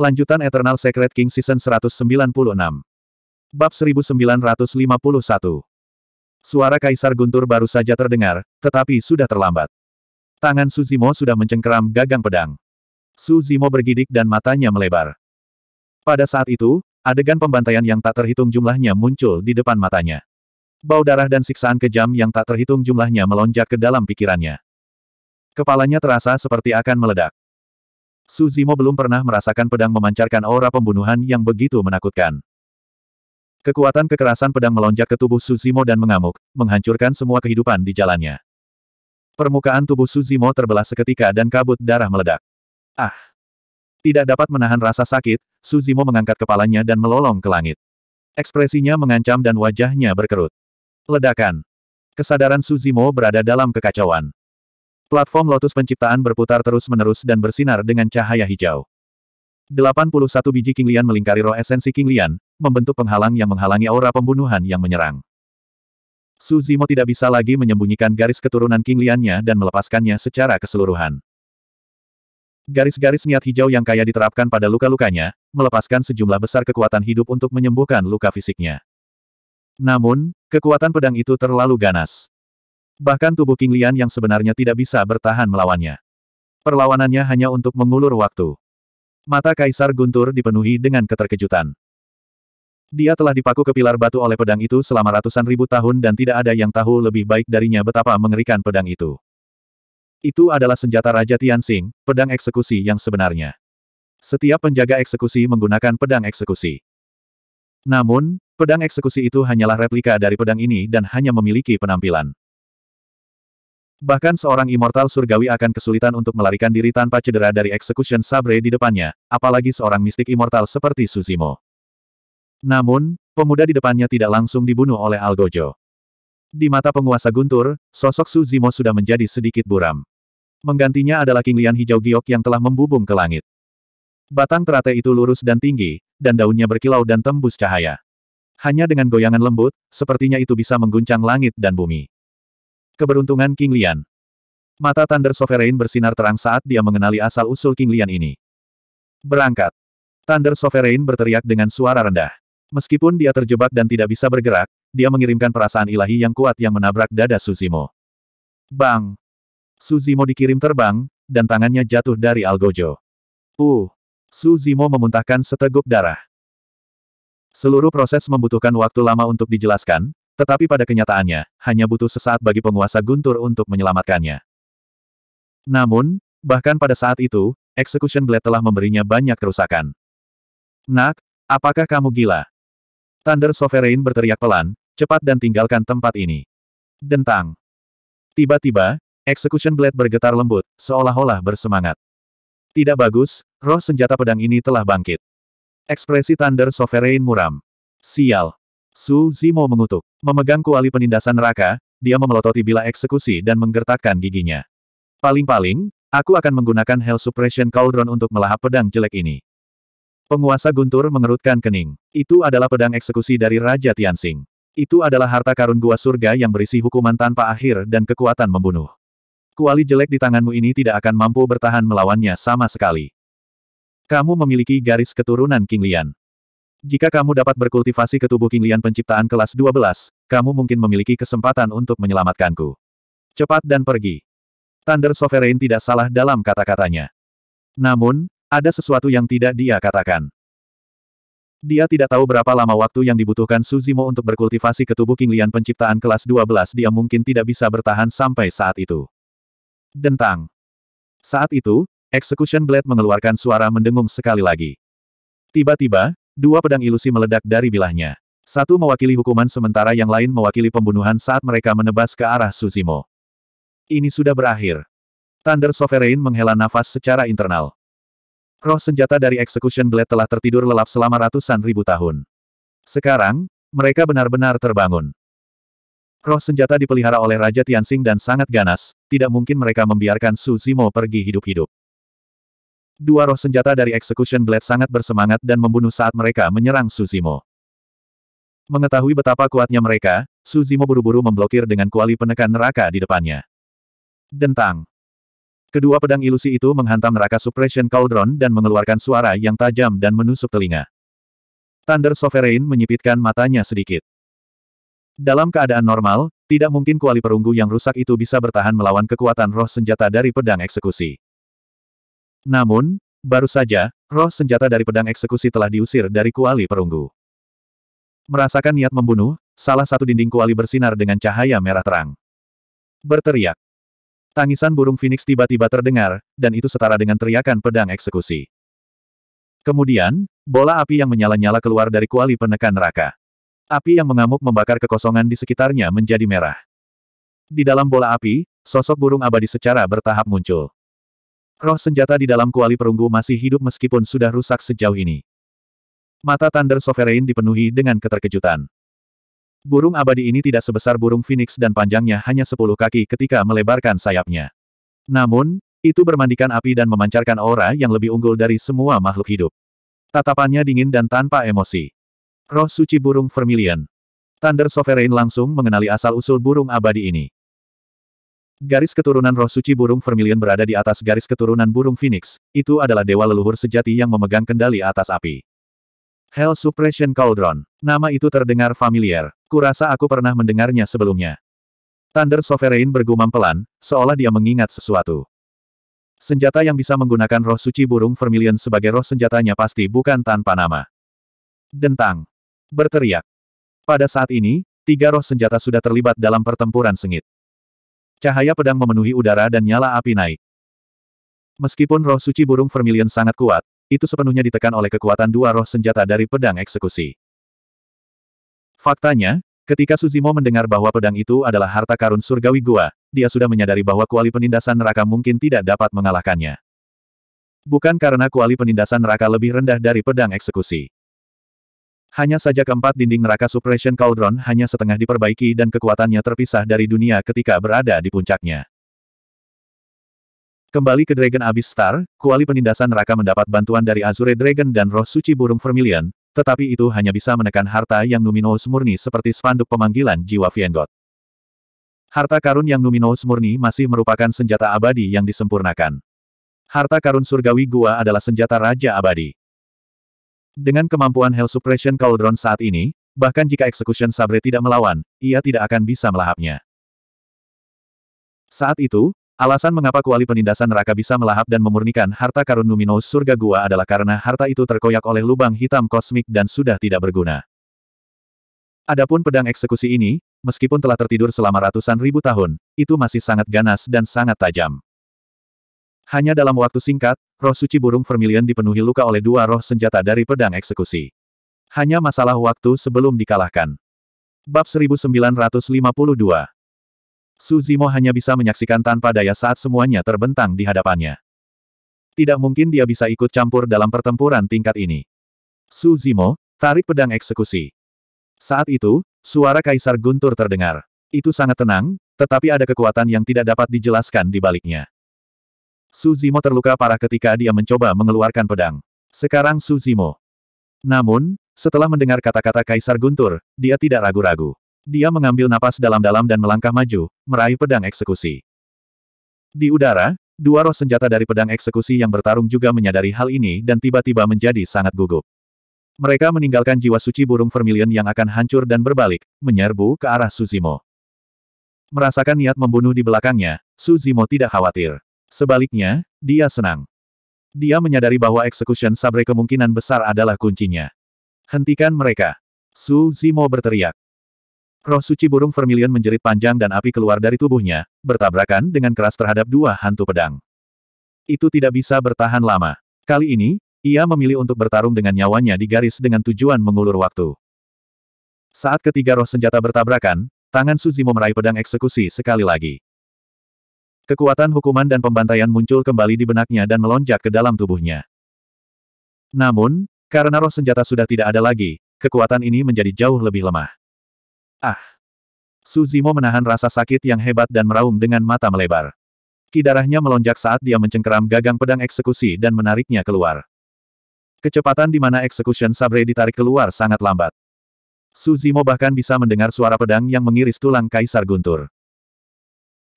Lanjutan Eternal Secret King Season 196. Bab 1951. Suara Kaisar Guntur baru saja terdengar, tetapi sudah terlambat. Tangan Suzimo sudah mencengkeram gagang pedang. Suzimo bergidik dan matanya melebar. Pada saat itu, adegan pembantaian yang tak terhitung jumlahnya muncul di depan matanya. Bau darah dan siksaan kejam yang tak terhitung jumlahnya melonjak ke dalam pikirannya. Kepalanya terasa seperti akan meledak. Suzimo belum pernah merasakan pedang memancarkan aura pembunuhan yang begitu menakutkan. Kekuatan kekerasan pedang melonjak ke tubuh Suzimo dan mengamuk, menghancurkan semua kehidupan di jalannya. Permukaan tubuh Suzimo terbelah seketika dan kabut darah meledak. Ah! Tidak dapat menahan rasa sakit, Suzimo mengangkat kepalanya dan melolong ke langit. Ekspresinya mengancam dan wajahnya berkerut. Ledakan. Kesadaran Suzimo berada dalam kekacauan. Platform Lotus penciptaan berputar terus-menerus dan bersinar dengan cahaya hijau. 81 biji Kinglian melingkari roh esensi Kinglian, membentuk penghalang yang menghalangi aura pembunuhan yang menyerang. Su Zimo tidak bisa lagi menyembunyikan garis keturunan Kingliannya dan melepaskannya secara keseluruhan. Garis-garis niat hijau yang kaya diterapkan pada luka-lukanya, melepaskan sejumlah besar kekuatan hidup untuk menyembuhkan luka fisiknya. Namun, kekuatan pedang itu terlalu ganas. Bahkan tubuh King Lian yang sebenarnya tidak bisa bertahan melawannya. Perlawanannya hanya untuk mengulur waktu. Mata Kaisar Guntur dipenuhi dengan keterkejutan. Dia telah dipaku ke pilar batu oleh pedang itu selama ratusan ribu tahun dan tidak ada yang tahu lebih baik darinya betapa mengerikan pedang itu. Itu adalah senjata Raja Tianxing, pedang eksekusi yang sebenarnya. Setiap penjaga eksekusi menggunakan pedang eksekusi. Namun, pedang eksekusi itu hanyalah replika dari pedang ini dan hanya memiliki penampilan. Bahkan seorang immortal surgawi akan kesulitan untuk melarikan diri tanpa cedera dari execution sabre di depannya, apalagi seorang mistik immortal seperti Suzimo. Namun, pemuda di depannya tidak langsung dibunuh oleh Algojo. Di mata penguasa Guntur, sosok Suzimo sudah menjadi sedikit buram. Menggantinya adalah kinglian hijau giok yang telah membubung ke langit. Batang teratai itu lurus dan tinggi, dan daunnya berkilau dan tembus cahaya. Hanya dengan goyangan lembut, sepertinya itu bisa mengguncang langit dan bumi. Keberuntungan King Lian. Mata Thunder Sovereign bersinar terang saat dia mengenali asal-usul King Lian ini. Berangkat. Thunder Sovereign berteriak dengan suara rendah. Meskipun dia terjebak dan tidak bisa bergerak, dia mengirimkan perasaan ilahi yang kuat yang menabrak dada Suzimo. Bang! Suzimo dikirim terbang, dan tangannya jatuh dari Algojo. Uh! Suzimo memuntahkan seteguk darah. Seluruh proses membutuhkan waktu lama untuk dijelaskan, tetapi pada kenyataannya, hanya butuh sesaat bagi penguasa Guntur untuk menyelamatkannya. Namun, bahkan pada saat itu, Execution Blade telah memberinya banyak kerusakan. Nak, apakah kamu gila? Thunder Sovereign berteriak pelan, cepat dan tinggalkan tempat ini. Dentang. Tiba-tiba, Execution Blade bergetar lembut, seolah-olah bersemangat. Tidak bagus, roh senjata pedang ini telah bangkit. Ekspresi Thunder Sovereign muram. Sial. Su Zimo mengutuk. Memegang kuali penindasan neraka, dia memelototi bila eksekusi dan menggertakkan giginya. Paling-paling, aku akan menggunakan Hell Suppression Cauldron untuk melahap pedang jelek ini. Penguasa Guntur mengerutkan kening. Itu adalah pedang eksekusi dari Raja Tianxing. Itu adalah harta karun gua surga yang berisi hukuman tanpa akhir dan kekuatan membunuh. Kuali jelek di tanganmu ini tidak akan mampu bertahan melawannya sama sekali. Kamu memiliki garis keturunan King Lian. Jika kamu dapat berkultivasi ke tubuh King Lian penciptaan kelas 12, kamu mungkin memiliki kesempatan untuk menyelamatkanku. Cepat dan pergi. Thunder Sovereign tidak salah dalam kata-katanya. Namun, ada sesuatu yang tidak dia katakan. Dia tidak tahu berapa lama waktu yang dibutuhkan Suzimo untuk berkultivasi ke tubuh King Lian penciptaan kelas 12 dia mungkin tidak bisa bertahan sampai saat itu. Dentang. Saat itu, Execution Blade mengeluarkan suara mendengung sekali lagi. Tiba-tiba, Dua pedang ilusi meledak dari bilahnya. Satu mewakili hukuman sementara yang lain mewakili pembunuhan saat mereka menebas ke arah Suzimo. Ini sudah berakhir. Thunder Sovereign menghela nafas secara internal. Roh senjata dari Execution Blade telah tertidur lelap selama ratusan ribu tahun. Sekarang, mereka benar-benar terbangun. Roh senjata dipelihara oleh Raja Tianxing dan sangat ganas, tidak mungkin mereka membiarkan Suzimo pergi hidup-hidup. Dua roh senjata dari Execution Blade sangat bersemangat dan membunuh saat mereka menyerang Suzimo. Mengetahui betapa kuatnya mereka, Suzimo buru-buru memblokir dengan kuali penekan neraka di depannya. Dentang. Kedua pedang ilusi itu menghantam neraka Suppression Cauldron dan mengeluarkan suara yang tajam dan menusuk telinga. Thunder Sovereign menyipitkan matanya sedikit. Dalam keadaan normal, tidak mungkin kuali perunggu yang rusak itu bisa bertahan melawan kekuatan roh senjata dari pedang eksekusi. Namun, baru saja, roh senjata dari pedang eksekusi telah diusir dari kuali perunggu. Merasakan niat membunuh, salah satu dinding kuali bersinar dengan cahaya merah terang. Berteriak. Tangisan burung Phoenix tiba-tiba terdengar, dan itu setara dengan teriakan pedang eksekusi. Kemudian, bola api yang menyala-nyala keluar dari kuali penekan neraka. Api yang mengamuk membakar kekosongan di sekitarnya menjadi merah. Di dalam bola api, sosok burung abadi secara bertahap muncul. Roh senjata di dalam kuali perunggu masih hidup meskipun sudah rusak sejauh ini. Mata Thunder Sovereign dipenuhi dengan keterkejutan. Burung abadi ini tidak sebesar burung phoenix dan panjangnya hanya sepuluh kaki ketika melebarkan sayapnya. Namun, itu bermandikan api dan memancarkan aura yang lebih unggul dari semua makhluk hidup. Tatapannya dingin dan tanpa emosi. Roh suci burung vermilion. Thunder Sovereign langsung mengenali asal-usul burung abadi ini. Garis keturunan roh suci burung vermilion berada di atas garis keturunan burung phoenix, itu adalah dewa leluhur sejati yang memegang kendali atas api. Hell Suppression Cauldron. Nama itu terdengar familiar. Kurasa aku pernah mendengarnya sebelumnya. Thunder Sovereign bergumam pelan, seolah dia mengingat sesuatu. Senjata yang bisa menggunakan roh suci burung vermilion sebagai roh senjatanya pasti bukan tanpa nama. Dentang. Berteriak. Pada saat ini, tiga roh senjata sudah terlibat dalam pertempuran sengit. Cahaya pedang memenuhi udara dan nyala api naik. Meskipun roh suci burung vermilion sangat kuat, itu sepenuhnya ditekan oleh kekuatan dua roh senjata dari pedang eksekusi. Faktanya, ketika Suzimo mendengar bahwa pedang itu adalah harta karun surgawi gua, dia sudah menyadari bahwa kuali penindasan neraka mungkin tidak dapat mengalahkannya. Bukan karena kuali penindasan neraka lebih rendah dari pedang eksekusi. Hanya saja keempat dinding neraka Suppression Cauldron hanya setengah diperbaiki dan kekuatannya terpisah dari dunia ketika berada di puncaknya. Kembali ke Dragon Abyss Star, kuali penindasan neraka mendapat bantuan dari Azure Dragon dan roh suci burung Vermilion, tetapi itu hanya bisa menekan harta yang Numinous murni seperti spanduk pemanggilan jiwa Viengot. Harta karun yang Numinous murni masih merupakan senjata abadi yang disempurnakan. Harta karun surgawi gua adalah senjata raja abadi. Dengan kemampuan Hell Suppression Cauldron saat ini, bahkan jika Execution Sabre tidak melawan, ia tidak akan bisa melahapnya. Saat itu, alasan mengapa kuali penindasan neraka bisa melahap dan memurnikan harta karun Numinous surga gua adalah karena harta itu terkoyak oleh lubang hitam kosmik dan sudah tidak berguna. Adapun pedang eksekusi ini, meskipun telah tertidur selama ratusan ribu tahun, itu masih sangat ganas dan sangat tajam. Hanya dalam waktu singkat, roh suci burung vermilion dipenuhi luka oleh dua roh senjata dari pedang eksekusi. Hanya masalah waktu sebelum dikalahkan. Bab 1952 Suzimo hanya bisa menyaksikan tanpa daya saat semuanya terbentang di hadapannya. Tidak mungkin dia bisa ikut campur dalam pertempuran tingkat ini. Suzimo, tarik pedang eksekusi. Saat itu, suara Kaisar Guntur terdengar. Itu sangat tenang, tetapi ada kekuatan yang tidak dapat dijelaskan di baliknya. Suzimo terluka parah ketika dia mencoba mengeluarkan pedang. Sekarang Suzimo. Namun, setelah mendengar kata-kata Kaisar Guntur, dia tidak ragu-ragu. Dia mengambil napas dalam-dalam dan melangkah maju, meraih pedang eksekusi. Di udara, dua roh senjata dari pedang eksekusi yang bertarung juga menyadari hal ini dan tiba-tiba menjadi sangat gugup. Mereka meninggalkan jiwa suci burung vermilion yang akan hancur dan berbalik, menyerbu ke arah Suzimo. Merasakan niat membunuh di belakangnya, Suzimo tidak khawatir. Sebaliknya, dia senang. Dia menyadari bahwa execution sabre kemungkinan besar adalah kuncinya. Hentikan mereka. Su Zimo berteriak. Roh suci burung vermilion menjerit panjang dan api keluar dari tubuhnya, bertabrakan dengan keras terhadap dua hantu pedang. Itu tidak bisa bertahan lama. Kali ini, ia memilih untuk bertarung dengan nyawanya di garis dengan tujuan mengulur waktu. Saat ketiga roh senjata bertabrakan, tangan Suzimo meraih pedang eksekusi sekali lagi. Kekuatan hukuman dan pembantaian muncul kembali di benaknya dan melonjak ke dalam tubuhnya. Namun, karena roh senjata sudah tidak ada lagi, kekuatan ini menjadi jauh lebih lemah. Ah! Suzimo menahan rasa sakit yang hebat dan meraung dengan mata melebar. Kidarahnya melonjak saat dia mencengkeram gagang pedang eksekusi dan menariknya keluar. Kecepatan di mana execution sabre ditarik keluar sangat lambat. Suzimo bahkan bisa mendengar suara pedang yang mengiris tulang kaisar guntur.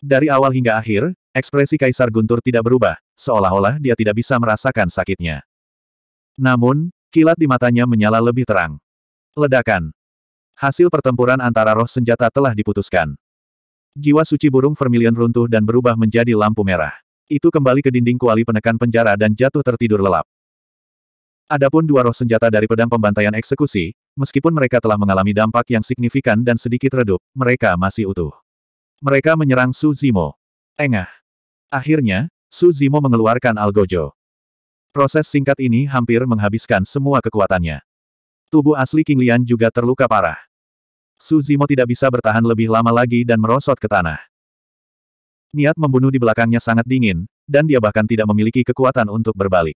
Dari awal hingga akhir, ekspresi Kaisar Guntur tidak berubah, seolah-olah dia tidak bisa merasakan sakitnya. Namun, kilat di matanya menyala lebih terang. Ledakan. Hasil pertempuran antara roh senjata telah diputuskan. Jiwa suci burung vermilion runtuh dan berubah menjadi lampu merah. Itu kembali ke dinding kuali penekan penjara dan jatuh tertidur lelap. Adapun dua roh senjata dari pedang pembantaian eksekusi, meskipun mereka telah mengalami dampak yang signifikan dan sedikit redup, mereka masih utuh. Mereka menyerang Su Zimo. Engah. Akhirnya, Su Zimo mengeluarkan Algojo. Proses singkat ini hampir menghabiskan semua kekuatannya. Tubuh asli King Lian juga terluka parah. Su Zimo tidak bisa bertahan lebih lama lagi dan merosot ke tanah. Niat membunuh di belakangnya sangat dingin, dan dia bahkan tidak memiliki kekuatan untuk berbalik.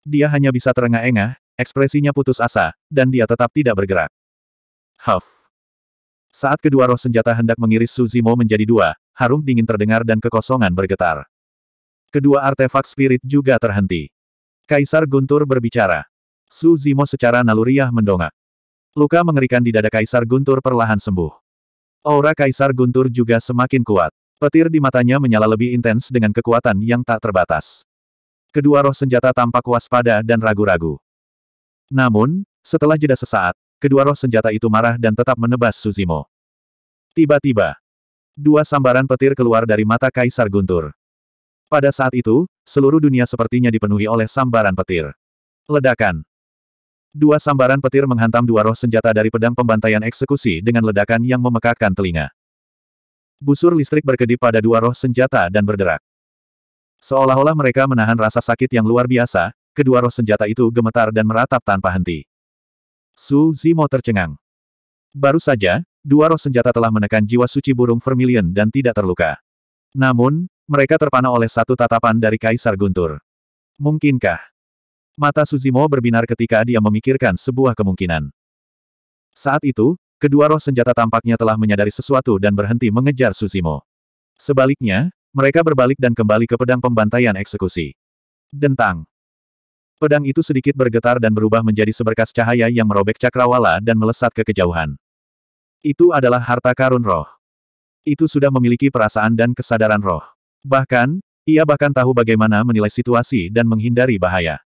Dia hanya bisa terengah-engah, ekspresinya putus asa, dan dia tetap tidak bergerak. Huff. Saat kedua roh senjata hendak mengiris Suzimo menjadi dua, harum dingin terdengar dan kekosongan bergetar. Kedua artefak spirit juga terhenti. Kaisar Guntur berbicara. Suzimo secara naluriah mendongak. Luka mengerikan di dada Kaisar Guntur perlahan sembuh. Aura Kaisar Guntur juga semakin kuat. Petir di matanya menyala lebih intens dengan kekuatan yang tak terbatas. Kedua roh senjata tampak waspada dan ragu-ragu. Namun, setelah jeda sesaat, kedua roh senjata itu marah dan tetap menebas Suzimo. Tiba-tiba, dua sambaran petir keluar dari mata Kaisar Guntur. Pada saat itu, seluruh dunia sepertinya dipenuhi oleh sambaran petir. Ledakan. Dua sambaran petir menghantam dua roh senjata dari pedang pembantaian eksekusi dengan ledakan yang memekakkan telinga. Busur listrik berkedip pada dua roh senjata dan berderak. Seolah-olah mereka menahan rasa sakit yang luar biasa, kedua roh senjata itu gemetar dan meratap tanpa henti. Su Zimo tercengang. Baru saja, dua roh senjata telah menekan jiwa suci burung vermilion dan tidak terluka. Namun, mereka terpana oleh satu tatapan dari Kaisar Guntur. Mungkinkah? Mata Suzimo berbinar ketika dia memikirkan sebuah kemungkinan. Saat itu, kedua roh senjata tampaknya telah menyadari sesuatu dan berhenti mengejar Suzimo. Sebaliknya, mereka berbalik dan kembali ke pedang pembantaian eksekusi. Dentang. Pedang itu sedikit bergetar dan berubah menjadi seberkas cahaya yang merobek cakrawala dan melesat ke kejauhan. Itu adalah harta karun roh. Itu sudah memiliki perasaan dan kesadaran roh. Bahkan, ia bahkan tahu bagaimana menilai situasi dan menghindari bahaya.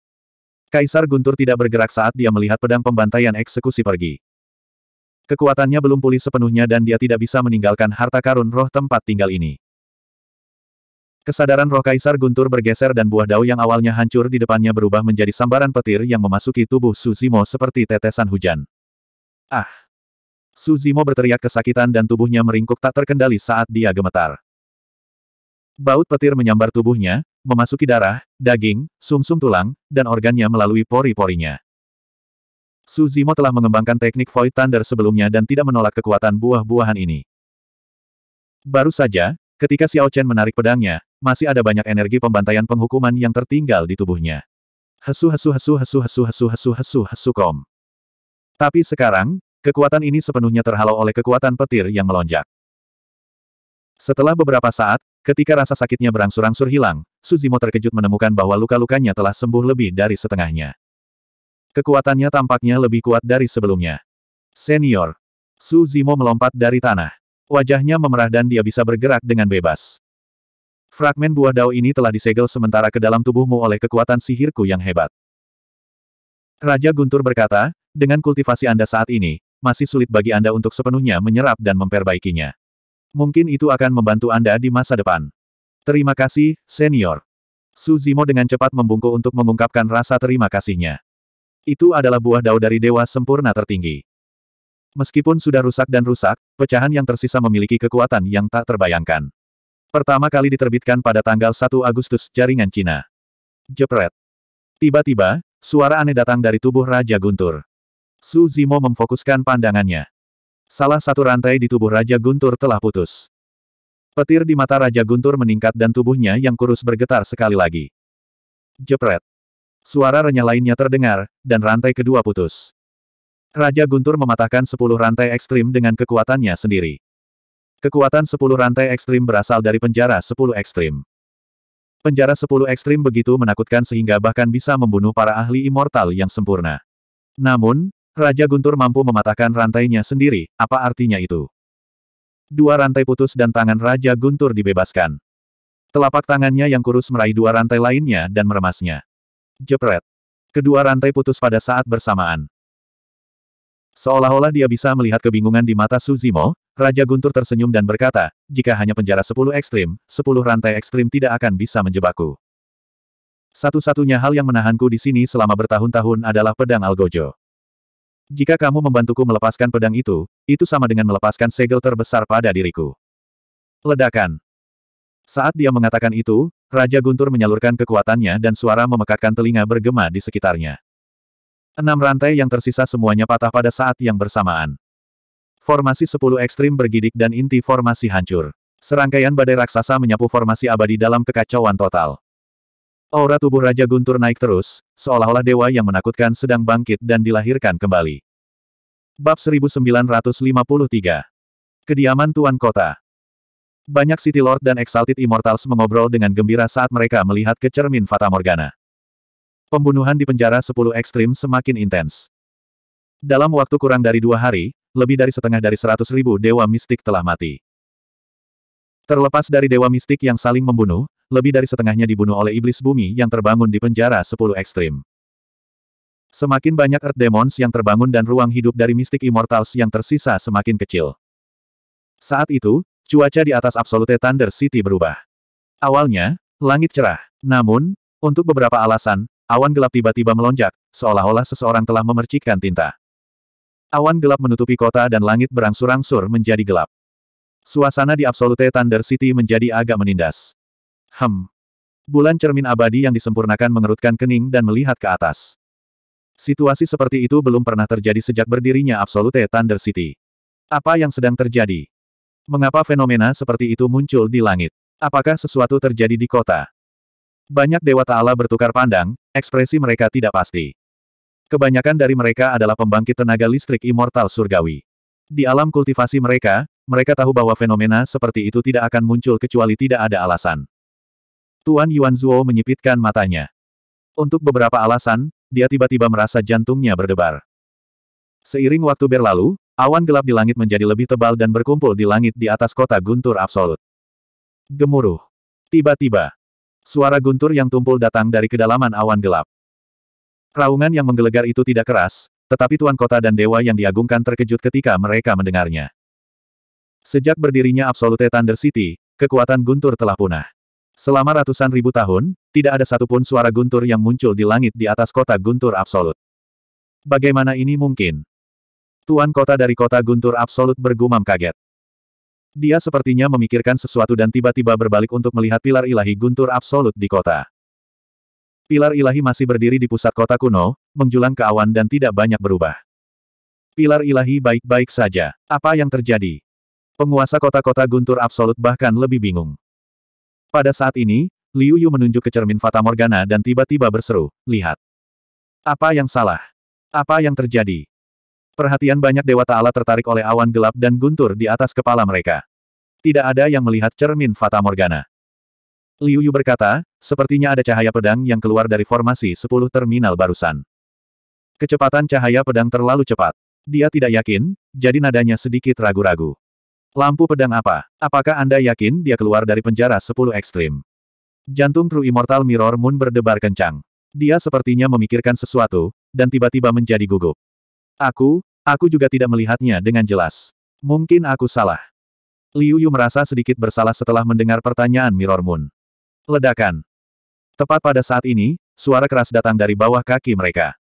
Kaisar Guntur tidak bergerak saat dia melihat pedang pembantaian eksekusi pergi. Kekuatannya belum pulih sepenuhnya dan dia tidak bisa meninggalkan harta karun roh tempat tinggal ini. Kesadaran roh kaisar guntur bergeser dan buah dao yang awalnya hancur di depannya berubah menjadi sambaran petir yang memasuki tubuh Suzimo seperti tetesan hujan. Ah! Suzimo berteriak kesakitan dan tubuhnya meringkuk tak terkendali saat dia gemetar. Baut petir menyambar tubuhnya, memasuki darah, daging, sumsum -sum tulang, dan organnya melalui pori-porinya. Suzimo telah mengembangkan teknik Void Thunder sebelumnya dan tidak menolak kekuatan buah-buahan ini. Baru saja, ketika Xiao Chen menarik pedangnya, masih ada banyak energi pembantaian penghukuman yang tertinggal di tubuhnya. Hesu hesu hesu hesu hesu hesu hesu hesu hesu kom. Tapi sekarang, kekuatan ini sepenuhnya terhalau oleh kekuatan petir yang melonjak. Setelah beberapa saat, ketika rasa sakitnya berangsur-angsur hilang, Suzimo terkejut menemukan bahwa luka-lukanya telah sembuh lebih dari setengahnya. Kekuatannya tampaknya lebih kuat dari sebelumnya. Senior. Suzimo melompat dari tanah. Wajahnya memerah dan dia bisa bergerak dengan bebas. Fragmen buah dao ini telah disegel sementara ke dalam tubuhmu oleh kekuatan sihirku yang hebat. Raja Guntur berkata, dengan kultivasi Anda saat ini, masih sulit bagi Anda untuk sepenuhnya menyerap dan memperbaikinya. Mungkin itu akan membantu Anda di masa depan. Terima kasih, senior. Suzimo dengan cepat membungkuk untuk mengungkapkan rasa terima kasihnya. Itu adalah buah dao dari dewa sempurna tertinggi. Meskipun sudah rusak dan rusak, pecahan yang tersisa memiliki kekuatan yang tak terbayangkan. Pertama kali diterbitkan pada tanggal 1 Agustus, jaringan Cina. Jepret. Tiba-tiba, suara aneh datang dari tubuh Raja Guntur. Su Zimo memfokuskan pandangannya. Salah satu rantai di tubuh Raja Guntur telah putus. Petir di mata Raja Guntur meningkat dan tubuhnya yang kurus bergetar sekali lagi. Jepret. Suara renyah lainnya terdengar, dan rantai kedua putus. Raja Guntur mematahkan sepuluh rantai ekstrim dengan kekuatannya sendiri. Kekuatan sepuluh rantai ekstrim berasal dari penjara sepuluh ekstrim. Penjara sepuluh ekstrim begitu menakutkan sehingga bahkan bisa membunuh para ahli immortal yang sempurna. Namun, Raja Guntur mampu mematahkan rantainya sendiri, apa artinya itu? Dua rantai putus dan tangan Raja Guntur dibebaskan. Telapak tangannya yang kurus meraih dua rantai lainnya dan meremasnya. Jepret. Kedua rantai putus pada saat bersamaan. Seolah-olah dia bisa melihat kebingungan di mata Suzimo, Raja Guntur tersenyum dan berkata, jika hanya penjara sepuluh ekstrim, sepuluh rantai ekstrim tidak akan bisa menjebakku. Satu-satunya hal yang menahanku di sini selama bertahun-tahun adalah pedang Algojo. Jika kamu membantuku melepaskan pedang itu, itu sama dengan melepaskan segel terbesar pada diriku. Ledakan. Saat dia mengatakan itu, Raja Guntur menyalurkan kekuatannya dan suara memekakkan telinga bergema di sekitarnya. Enam rantai yang tersisa semuanya patah pada saat yang bersamaan. Formasi 10 ekstrim bergidik dan inti formasi hancur. Serangkaian badai raksasa menyapu formasi abadi dalam kekacauan total. Aura tubuh Raja Guntur naik terus, seolah-olah dewa yang menakutkan sedang bangkit dan dilahirkan kembali. Bab 1953 Kediaman Tuan Kota Banyak City Lord dan Exalted Immortals mengobrol dengan gembira saat mereka melihat ke cermin Fata Morgana. Pembunuhan di penjara 10 ekstrim semakin intens. Dalam waktu kurang dari dua hari, lebih dari setengah dari seratus ribu dewa mistik telah mati. Terlepas dari dewa mistik yang saling membunuh, lebih dari setengahnya dibunuh oleh iblis bumi yang terbangun di penjara sepuluh ekstrim. Semakin banyak Earth Demons yang terbangun dan ruang hidup dari mistik Immortals yang tersisa semakin kecil. Saat itu, cuaca di atas Absolute Thunder City berubah. Awalnya, langit cerah. Namun, untuk beberapa alasan, awan gelap tiba-tiba melonjak, seolah-olah seseorang telah memercikkan tinta. Awan gelap menutupi kota dan langit berangsur-angsur menjadi gelap. Suasana di Absolute Thunder City menjadi agak menindas. Hem. Bulan cermin abadi yang disempurnakan mengerutkan kening dan melihat ke atas. Situasi seperti itu belum pernah terjadi sejak berdirinya Absolute Thunder City. Apa yang sedang terjadi? Mengapa fenomena seperti itu muncul di langit? Apakah sesuatu terjadi di kota? Banyak dewa ta'ala bertukar pandang, ekspresi mereka tidak pasti. Kebanyakan dari mereka adalah pembangkit tenaga listrik immortal surgawi. Di alam kultivasi mereka, mereka tahu bahwa fenomena seperti itu tidak akan muncul kecuali tidak ada alasan. Tuan Yuan Zhuo menyipitkan matanya. Untuk beberapa alasan, dia tiba-tiba merasa jantungnya berdebar. Seiring waktu berlalu, awan gelap di langit menjadi lebih tebal dan berkumpul di langit di atas kota guntur absolut. Gemuruh. Tiba-tiba, suara guntur yang tumpul datang dari kedalaman awan gelap. Raungan yang menggelegar itu tidak keras, tetapi tuan kota dan dewa yang diagungkan terkejut ketika mereka mendengarnya. Sejak berdirinya Absolute Thunder City, kekuatan guntur telah punah. Selama ratusan ribu tahun, tidak ada satupun suara guntur yang muncul di langit di atas kota guntur absolut. Bagaimana ini mungkin? Tuan kota dari kota guntur absolut bergumam kaget. Dia sepertinya memikirkan sesuatu dan tiba-tiba berbalik untuk melihat pilar ilahi guntur absolut di kota. Pilar ilahi masih berdiri di pusat kota kuno, menjulang ke awan dan tidak banyak berubah. Pilar ilahi baik-baik saja. Apa yang terjadi? Penguasa kota-kota guntur absolut bahkan lebih bingung. Pada saat ini, Liu Yu menunjuk ke cermin Fata Morgana dan tiba-tiba berseru, lihat. Apa yang salah? Apa yang terjadi? Perhatian banyak dewa ta'ala tertarik oleh awan gelap dan guntur di atas kepala mereka. Tidak ada yang melihat cermin Fata Morgana. Liu Yu berkata, sepertinya ada cahaya pedang yang keluar dari formasi 10 terminal barusan. Kecepatan cahaya pedang terlalu cepat. Dia tidak yakin, jadi nadanya sedikit ragu-ragu. Lampu pedang apa? Apakah Anda yakin dia keluar dari penjara 10 ekstrim? Jantung True Immortal Mirror Moon berdebar kencang. Dia sepertinya memikirkan sesuatu, dan tiba-tiba menjadi gugup. Aku, aku juga tidak melihatnya dengan jelas. Mungkin aku salah. Liu Yu merasa sedikit bersalah setelah mendengar pertanyaan Mirror Moon. Ledakan. Tepat pada saat ini, suara keras datang dari bawah kaki mereka.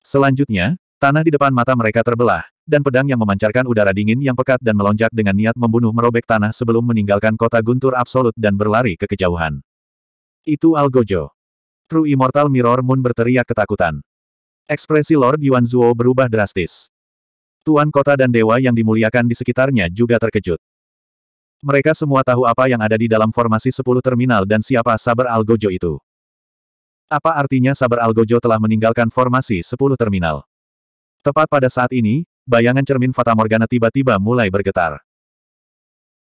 Selanjutnya, tanah di depan mata mereka terbelah, dan pedang yang memancarkan udara dingin yang pekat dan melonjak dengan niat membunuh merobek tanah sebelum meninggalkan kota guntur absolut dan berlari ke kejauhan. Itu Algojo. True Immortal Mirror Moon berteriak ketakutan. Ekspresi Lord Yuan Zuo berubah drastis. Tuan kota dan dewa yang dimuliakan di sekitarnya juga terkejut. Mereka semua tahu apa yang ada di dalam formasi 10 terminal dan siapa Saber Algojo itu. Apa artinya Saber Algojo telah meninggalkan formasi 10 terminal? Tepat pada saat ini, bayangan cermin Fata Morgana tiba-tiba mulai bergetar.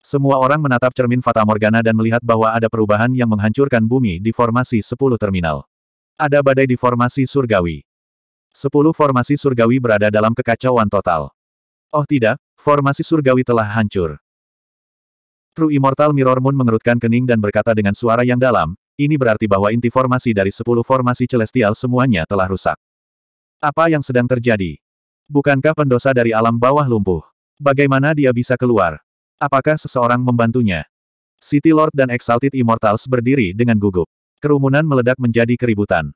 Semua orang menatap cermin Fata Morgana dan melihat bahwa ada perubahan yang menghancurkan bumi di formasi 10 terminal. Ada badai di formasi surgawi. 10 formasi surgawi berada dalam kekacauan total. Oh tidak, formasi surgawi telah hancur. True Immortal Mirror Moon mengerutkan kening dan berkata dengan suara yang dalam, ini berarti bahwa inti formasi dari sepuluh formasi celestial semuanya telah rusak. Apa yang sedang terjadi? Bukankah pendosa dari alam bawah lumpuh? Bagaimana dia bisa keluar? Apakah seseorang membantunya? City Lord dan Exalted Immortals berdiri dengan gugup. Kerumunan meledak menjadi keributan.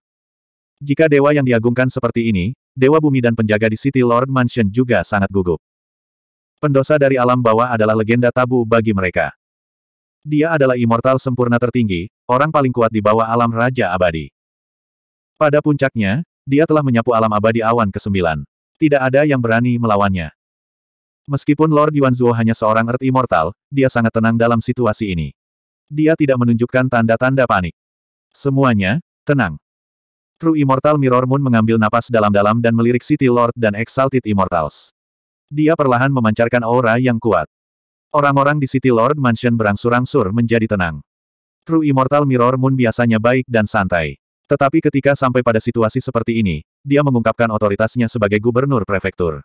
Jika dewa yang diagungkan seperti ini, dewa bumi dan penjaga di City Lord Mansion juga sangat gugup. Pendosa dari alam bawah adalah legenda tabu bagi mereka. Dia adalah immortal sempurna tertinggi, orang paling kuat di bawah alam Raja Abadi. Pada puncaknya, dia telah menyapu alam abadi awan ke-9. Tidak ada yang berani melawannya. Meskipun Lord Yuan hanya seorang Earth Immortal, dia sangat tenang dalam situasi ini. Dia tidak menunjukkan tanda-tanda panik. Semuanya, tenang. True Immortal Mirror Moon mengambil napas dalam-dalam dan melirik City Lord dan Exalted Immortals. Dia perlahan memancarkan aura yang kuat. Orang-orang di City Lord Mansion berangsur-angsur menjadi tenang. True Immortal Mirror Moon biasanya baik dan santai. Tetapi ketika sampai pada situasi seperti ini, dia mengungkapkan otoritasnya sebagai gubernur prefektur.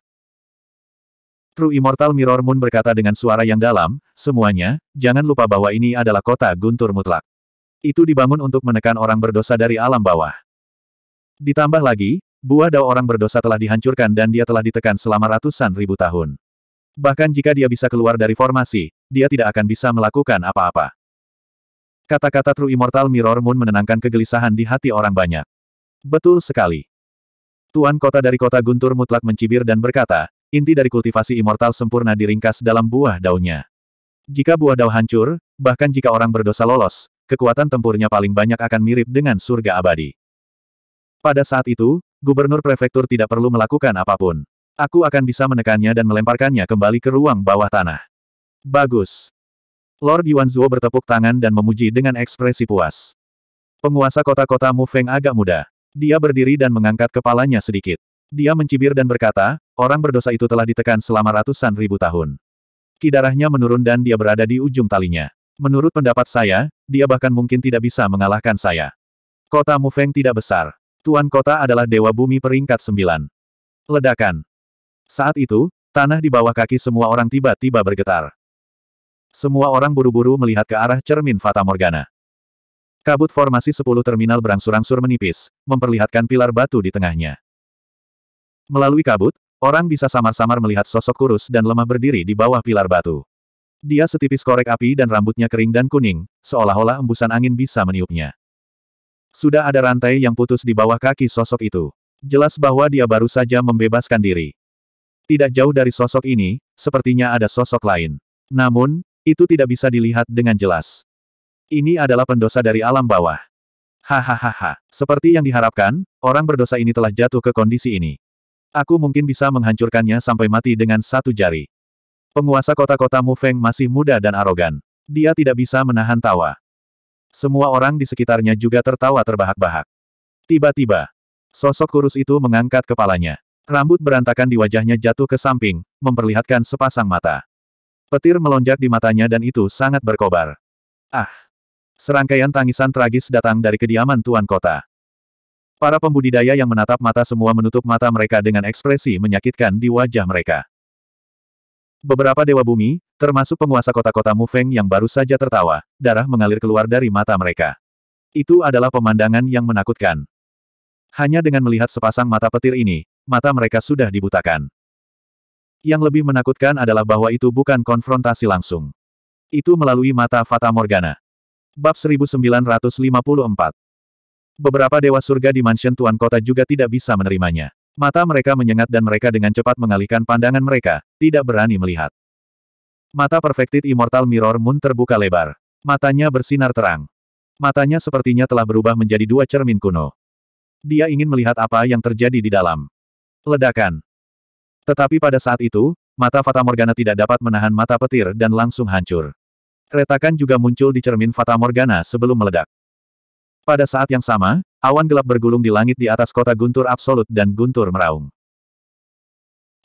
True Immortal Mirror Moon berkata dengan suara yang dalam, semuanya, jangan lupa bahwa ini adalah kota guntur mutlak. Itu dibangun untuk menekan orang berdosa dari alam bawah. Ditambah lagi, buah dao orang berdosa telah dihancurkan dan dia telah ditekan selama ratusan ribu tahun. Bahkan jika dia bisa keluar dari formasi, dia tidak akan bisa melakukan apa-apa. Kata-kata True Immortal Mirror Moon menenangkan kegelisahan di hati orang banyak. Betul sekali. Tuan kota dari kota Guntur mutlak mencibir dan berkata, inti dari kultivasi immortal sempurna diringkas dalam buah daunnya. Jika buah dao hancur, bahkan jika orang berdosa lolos, kekuatan tempurnya paling banyak akan mirip dengan surga abadi. Pada saat itu, gubernur prefektur tidak perlu melakukan apapun. Aku akan bisa menekannya dan melemparkannya kembali ke ruang bawah tanah. Bagus. Lord Yuan Zuo bertepuk tangan dan memuji dengan ekspresi puas. Penguasa kota-kota Mu Feng agak muda. Dia berdiri dan mengangkat kepalanya sedikit. Dia mencibir dan berkata, orang berdosa itu telah ditekan selama ratusan ribu tahun. Kidarahnya menurun dan dia berada di ujung talinya. Menurut pendapat saya, dia bahkan mungkin tidak bisa mengalahkan saya. Kota Mu Feng tidak besar. Tuan kota adalah dewa bumi peringkat sembilan. Ledakan. Saat itu, tanah di bawah kaki semua orang tiba-tiba bergetar. Semua orang buru-buru melihat ke arah cermin Fata Morgana. Kabut formasi 10 terminal berangsur-angsur menipis, memperlihatkan pilar batu di tengahnya. Melalui kabut, orang bisa samar-samar melihat sosok kurus dan lemah berdiri di bawah pilar batu. Dia setipis korek api dan rambutnya kering dan kuning, seolah-olah embusan angin bisa meniupnya. Sudah ada rantai yang putus di bawah kaki sosok itu. Jelas bahwa dia baru saja membebaskan diri. Tidak jauh dari sosok ini, sepertinya ada sosok lain. Namun, itu tidak bisa dilihat dengan jelas. Ini adalah pendosa dari alam bawah. Hahaha, seperti yang diharapkan, orang berdosa ini telah jatuh ke kondisi ini. Aku mungkin bisa menghancurkannya sampai mati dengan satu jari. Penguasa kota-kota Mufeng masih muda dan arogan. Dia tidak bisa menahan tawa. Semua orang di sekitarnya juga tertawa terbahak-bahak. Tiba-tiba, sosok kurus itu mengangkat kepalanya. Rambut berantakan di wajahnya jatuh ke samping, memperlihatkan sepasang mata. Petir melonjak di matanya dan itu sangat berkobar. Ah! Serangkaian tangisan tragis datang dari kediaman Tuan Kota. Para pembudidaya yang menatap mata semua menutup mata mereka dengan ekspresi menyakitkan di wajah mereka. Beberapa dewa bumi, termasuk penguasa kota-kota Mufeng yang baru saja tertawa, darah mengalir keluar dari mata mereka. Itu adalah pemandangan yang menakutkan. Hanya dengan melihat sepasang mata petir ini, mata mereka sudah dibutakan. Yang lebih menakutkan adalah bahwa itu bukan konfrontasi langsung. Itu melalui mata Fata Morgana. Bab 1954 Beberapa dewa surga di mansion Tuan Kota juga tidak bisa menerimanya. Mata mereka menyengat dan mereka dengan cepat mengalihkan pandangan mereka, tidak berani melihat. Mata Perfected Immortal Mirror Moon terbuka lebar. Matanya bersinar terang. Matanya sepertinya telah berubah menjadi dua cermin kuno. Dia ingin melihat apa yang terjadi di dalam. Ledakan. Tetapi pada saat itu, mata Fata Morgana tidak dapat menahan mata petir dan langsung hancur. Retakan juga muncul di cermin Fata Morgana sebelum meledak. Pada saat yang sama, Awan gelap bergulung di langit di atas kota guntur absolut dan guntur meraung.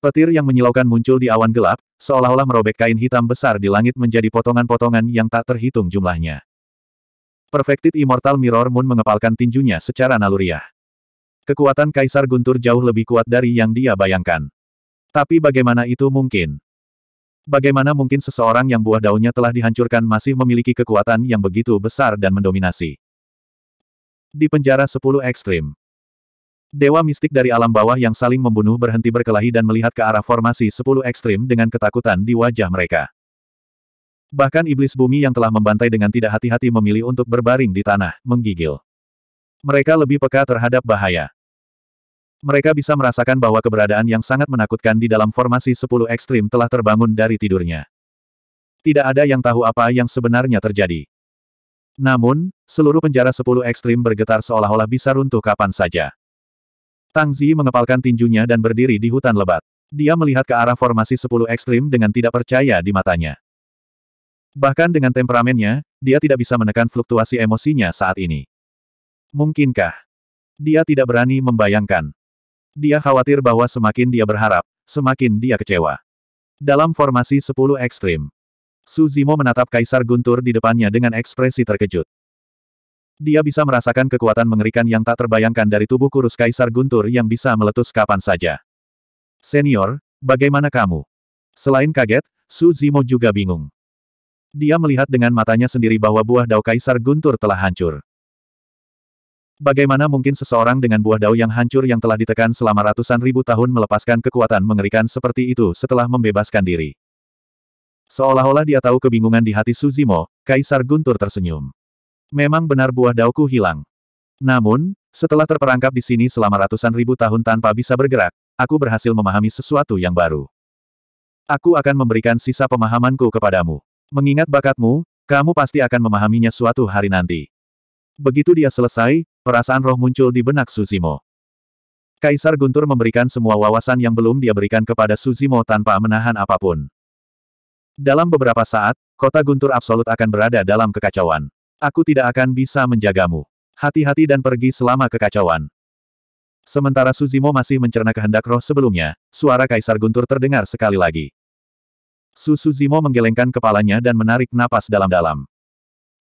Petir yang menyilaukan muncul di awan gelap, seolah-olah merobek kain hitam besar di langit menjadi potongan-potongan yang tak terhitung jumlahnya. Perfected Immortal Mirror Moon mengepalkan tinjunya secara naluriah. Kekuatan Kaisar Guntur jauh lebih kuat dari yang dia bayangkan. Tapi bagaimana itu mungkin? Bagaimana mungkin seseorang yang buah daunnya telah dihancurkan masih memiliki kekuatan yang begitu besar dan mendominasi? Di penjara sepuluh ekstrim. Dewa mistik dari alam bawah yang saling membunuh berhenti berkelahi dan melihat ke arah formasi sepuluh ekstrim dengan ketakutan di wajah mereka. Bahkan iblis bumi yang telah membantai dengan tidak hati-hati memilih untuk berbaring di tanah, menggigil. Mereka lebih peka terhadap bahaya. Mereka bisa merasakan bahwa keberadaan yang sangat menakutkan di dalam formasi sepuluh ekstrim telah terbangun dari tidurnya. Tidak ada yang tahu apa yang sebenarnya terjadi. Namun, seluruh penjara sepuluh ekstrim bergetar seolah-olah bisa runtuh kapan saja. Tang Zi mengepalkan tinjunya dan berdiri di hutan lebat. Dia melihat ke arah formasi sepuluh ekstrim dengan tidak percaya di matanya. Bahkan dengan temperamennya, dia tidak bisa menekan fluktuasi emosinya saat ini. Mungkinkah? Dia tidak berani membayangkan. Dia khawatir bahwa semakin dia berharap, semakin dia kecewa. Dalam formasi sepuluh ekstrim, Su Zimo menatap Kaisar Guntur di depannya dengan ekspresi terkejut. Dia bisa merasakan kekuatan mengerikan yang tak terbayangkan dari tubuh kurus Kaisar Guntur yang bisa meletus kapan saja. Senior, bagaimana kamu? Selain kaget, Su Zimo juga bingung. Dia melihat dengan matanya sendiri bahwa buah dao Kaisar Guntur telah hancur. Bagaimana mungkin seseorang dengan buah dao yang hancur yang telah ditekan selama ratusan ribu tahun melepaskan kekuatan mengerikan seperti itu setelah membebaskan diri? Seolah-olah dia tahu kebingungan di hati Suzimo, Kaisar Guntur tersenyum. Memang benar buah dauku hilang. Namun, setelah terperangkap di sini selama ratusan ribu tahun tanpa bisa bergerak, aku berhasil memahami sesuatu yang baru. Aku akan memberikan sisa pemahamanku kepadamu. Mengingat bakatmu, kamu pasti akan memahaminya suatu hari nanti. Begitu dia selesai, perasaan roh muncul di benak Suzimo. Kaisar Guntur memberikan semua wawasan yang belum dia berikan kepada Suzimo tanpa menahan apapun. Dalam beberapa saat, kota guntur absolut akan berada dalam kekacauan. Aku tidak akan bisa menjagamu. Hati-hati dan pergi selama kekacauan. Sementara Suzimo masih mencerna kehendak roh sebelumnya, suara Kaisar Guntur terdengar sekali lagi. Su Suzimo menggelengkan kepalanya dan menarik napas dalam-dalam.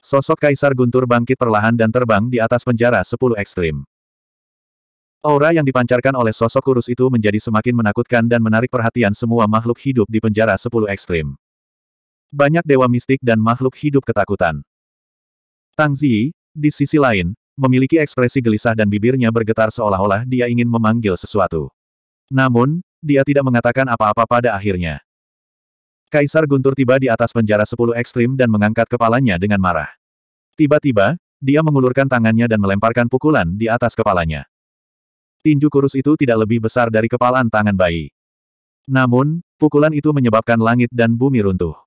Sosok Kaisar Guntur bangkit perlahan dan terbang di atas penjara sepuluh ekstrim. Aura yang dipancarkan oleh sosok kurus itu menjadi semakin menakutkan dan menarik perhatian semua makhluk hidup di penjara sepuluh ekstrim. Banyak dewa mistik dan makhluk hidup ketakutan. Tang Ziyi, di sisi lain, memiliki ekspresi gelisah dan bibirnya bergetar seolah-olah dia ingin memanggil sesuatu. Namun, dia tidak mengatakan apa-apa pada akhirnya. Kaisar Guntur tiba di atas penjara sepuluh ekstrim dan mengangkat kepalanya dengan marah. Tiba-tiba, dia mengulurkan tangannya dan melemparkan pukulan di atas kepalanya. Tinju kurus itu tidak lebih besar dari kepalan tangan bayi. Namun, pukulan itu menyebabkan langit dan bumi runtuh.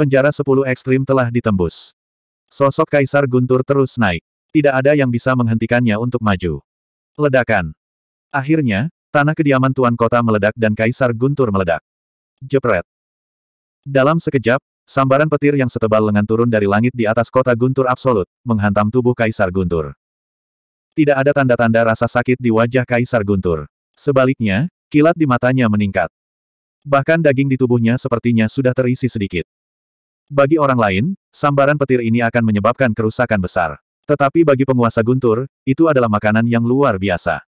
Penjara sepuluh ekstrim telah ditembus. Sosok Kaisar Guntur terus naik. Tidak ada yang bisa menghentikannya untuk maju. Ledakan. Akhirnya, tanah kediaman Tuan Kota meledak dan Kaisar Guntur meledak. Jepret. Dalam sekejap, sambaran petir yang setebal lengan turun dari langit di atas kota Guntur absolut, menghantam tubuh Kaisar Guntur. Tidak ada tanda-tanda rasa sakit di wajah Kaisar Guntur. Sebaliknya, kilat di matanya meningkat. Bahkan daging di tubuhnya sepertinya sudah terisi sedikit. Bagi orang lain, sambaran petir ini akan menyebabkan kerusakan besar. Tetapi bagi penguasa Guntur, itu adalah makanan yang luar biasa.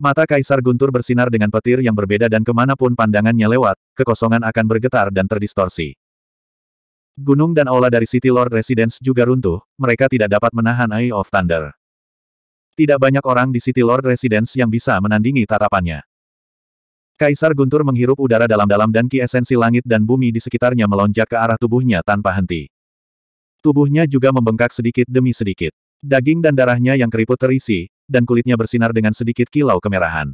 Mata Kaisar Guntur bersinar dengan petir yang berbeda dan kemanapun pandangannya lewat, kekosongan akan bergetar dan terdistorsi. Gunung dan aula dari City Lord Residence juga runtuh, mereka tidak dapat menahan Eye of Thunder. Tidak banyak orang di City Lord Residence yang bisa menandingi tatapannya. Kaisar Guntur menghirup udara dalam-dalam dan ki esensi langit dan bumi di sekitarnya melonjak ke arah tubuhnya tanpa henti. Tubuhnya juga membengkak sedikit demi sedikit. Daging dan darahnya yang keriput terisi, dan kulitnya bersinar dengan sedikit kilau kemerahan.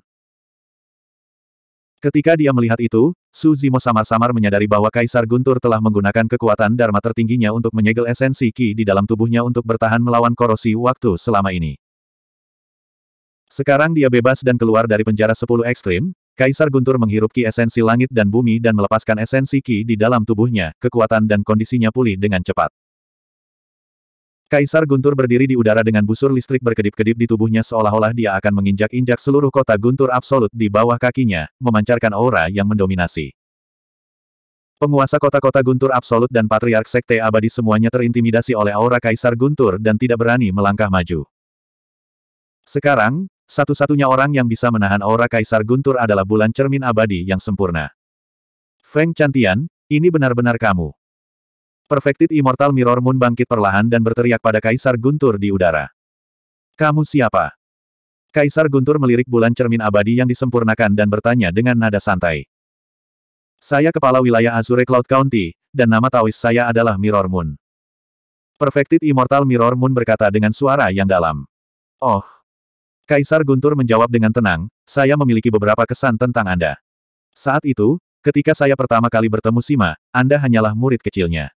Ketika dia melihat itu, Su Zimo samar-samar menyadari bahwa Kaisar Guntur telah menggunakan kekuatan Dharma tertingginya untuk menyegel esensi Ki di dalam tubuhnya untuk bertahan melawan korosi waktu selama ini. Sekarang dia bebas dan keluar dari penjara sepuluh ekstrim, Kaisar Guntur menghirup ki esensi langit dan bumi dan melepaskan esensi ki di dalam tubuhnya, kekuatan dan kondisinya pulih dengan cepat. Kaisar Guntur berdiri di udara dengan busur listrik berkedip-kedip di tubuhnya seolah-olah dia akan menginjak-injak seluruh kota Guntur absolut di bawah kakinya, memancarkan aura yang mendominasi. Penguasa kota-kota Guntur absolut dan Patriark Sekte Abadi semuanya terintimidasi oleh aura Kaisar Guntur dan tidak berani melangkah maju. Sekarang, satu-satunya orang yang bisa menahan aura Kaisar Guntur adalah bulan cermin abadi yang sempurna. Feng Cantian, ini benar-benar kamu. Perfected Immortal Mirror Moon bangkit perlahan dan berteriak pada Kaisar Guntur di udara. Kamu siapa? Kaisar Guntur melirik bulan cermin abadi yang disempurnakan dan bertanya dengan nada santai. Saya kepala wilayah Azure Cloud County, dan nama Taois saya adalah Mirror Moon. Perfected Immortal Mirror Moon berkata dengan suara yang dalam. Oh, Kaisar Guntur menjawab dengan tenang, saya memiliki beberapa kesan tentang Anda. Saat itu, ketika saya pertama kali bertemu Sima, Anda hanyalah murid kecilnya.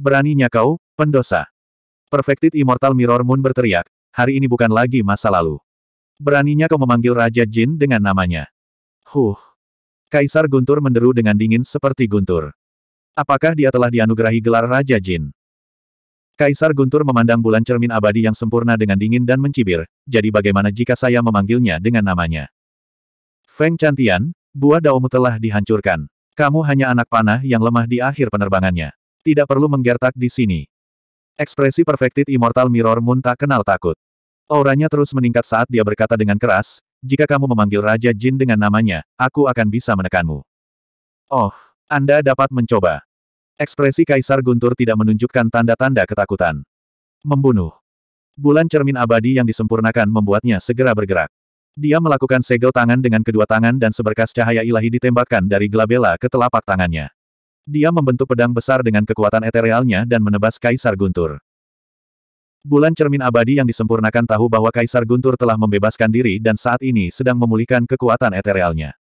Beraninya kau, pendosa. Perfected Immortal Mirror Moon berteriak, hari ini bukan lagi masa lalu. Beraninya kau memanggil Raja Jin dengan namanya. Huh. Kaisar Guntur menderu dengan dingin seperti guntur. Apakah dia telah dianugerahi gelar Raja Jin? Kaisar Guntur memandang bulan cermin abadi yang sempurna dengan dingin dan mencibir, jadi bagaimana jika saya memanggilnya dengan namanya? Feng Cantian, buah daomu telah dihancurkan. Kamu hanya anak panah yang lemah di akhir penerbangannya. Tidak perlu menggertak di sini. Ekspresi perfected immortal mirror moon tak kenal takut. Auranya terus meningkat saat dia berkata dengan keras, jika kamu memanggil Raja Jin dengan namanya, aku akan bisa menekanmu. Oh, Anda dapat mencoba. Ekspresi Kaisar Guntur tidak menunjukkan tanda-tanda ketakutan. Membunuh. Bulan cermin abadi yang disempurnakan membuatnya segera bergerak. Dia melakukan segel tangan dengan kedua tangan dan seberkas cahaya ilahi ditembakkan dari glabella ke telapak tangannya. Dia membentuk pedang besar dengan kekuatan eterealnya dan menebas Kaisar Guntur. Bulan cermin abadi yang disempurnakan tahu bahwa Kaisar Guntur telah membebaskan diri dan saat ini sedang memulihkan kekuatan eterealnya.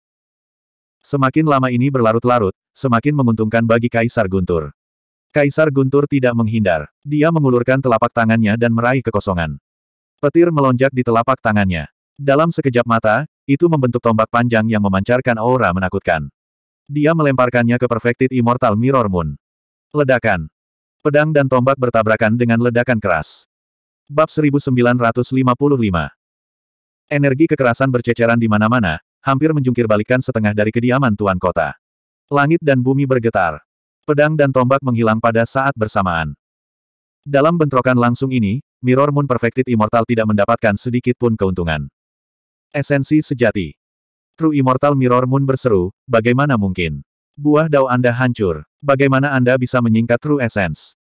Semakin lama ini berlarut-larut, semakin menguntungkan bagi Kaisar Guntur. Kaisar Guntur tidak menghindar. Dia mengulurkan telapak tangannya dan meraih kekosongan. Petir melonjak di telapak tangannya. Dalam sekejap mata, itu membentuk tombak panjang yang memancarkan aura menakutkan. Dia melemparkannya ke Perfected Immortal Mirror Moon. Ledakan. Pedang dan tombak bertabrakan dengan ledakan keras. Bab 1955 Energi kekerasan berceceran di mana-mana, hampir menjungkir balikan setengah dari kediaman Tuan Kota. Langit dan bumi bergetar. Pedang dan tombak menghilang pada saat bersamaan. Dalam bentrokan langsung ini, Mirror Moon Perfected Immortal tidak mendapatkan sedikit pun keuntungan. Esensi sejati. True Immortal Mirror Moon berseru, bagaimana mungkin? Buah dao Anda hancur. Bagaimana Anda bisa menyingkat True Essence?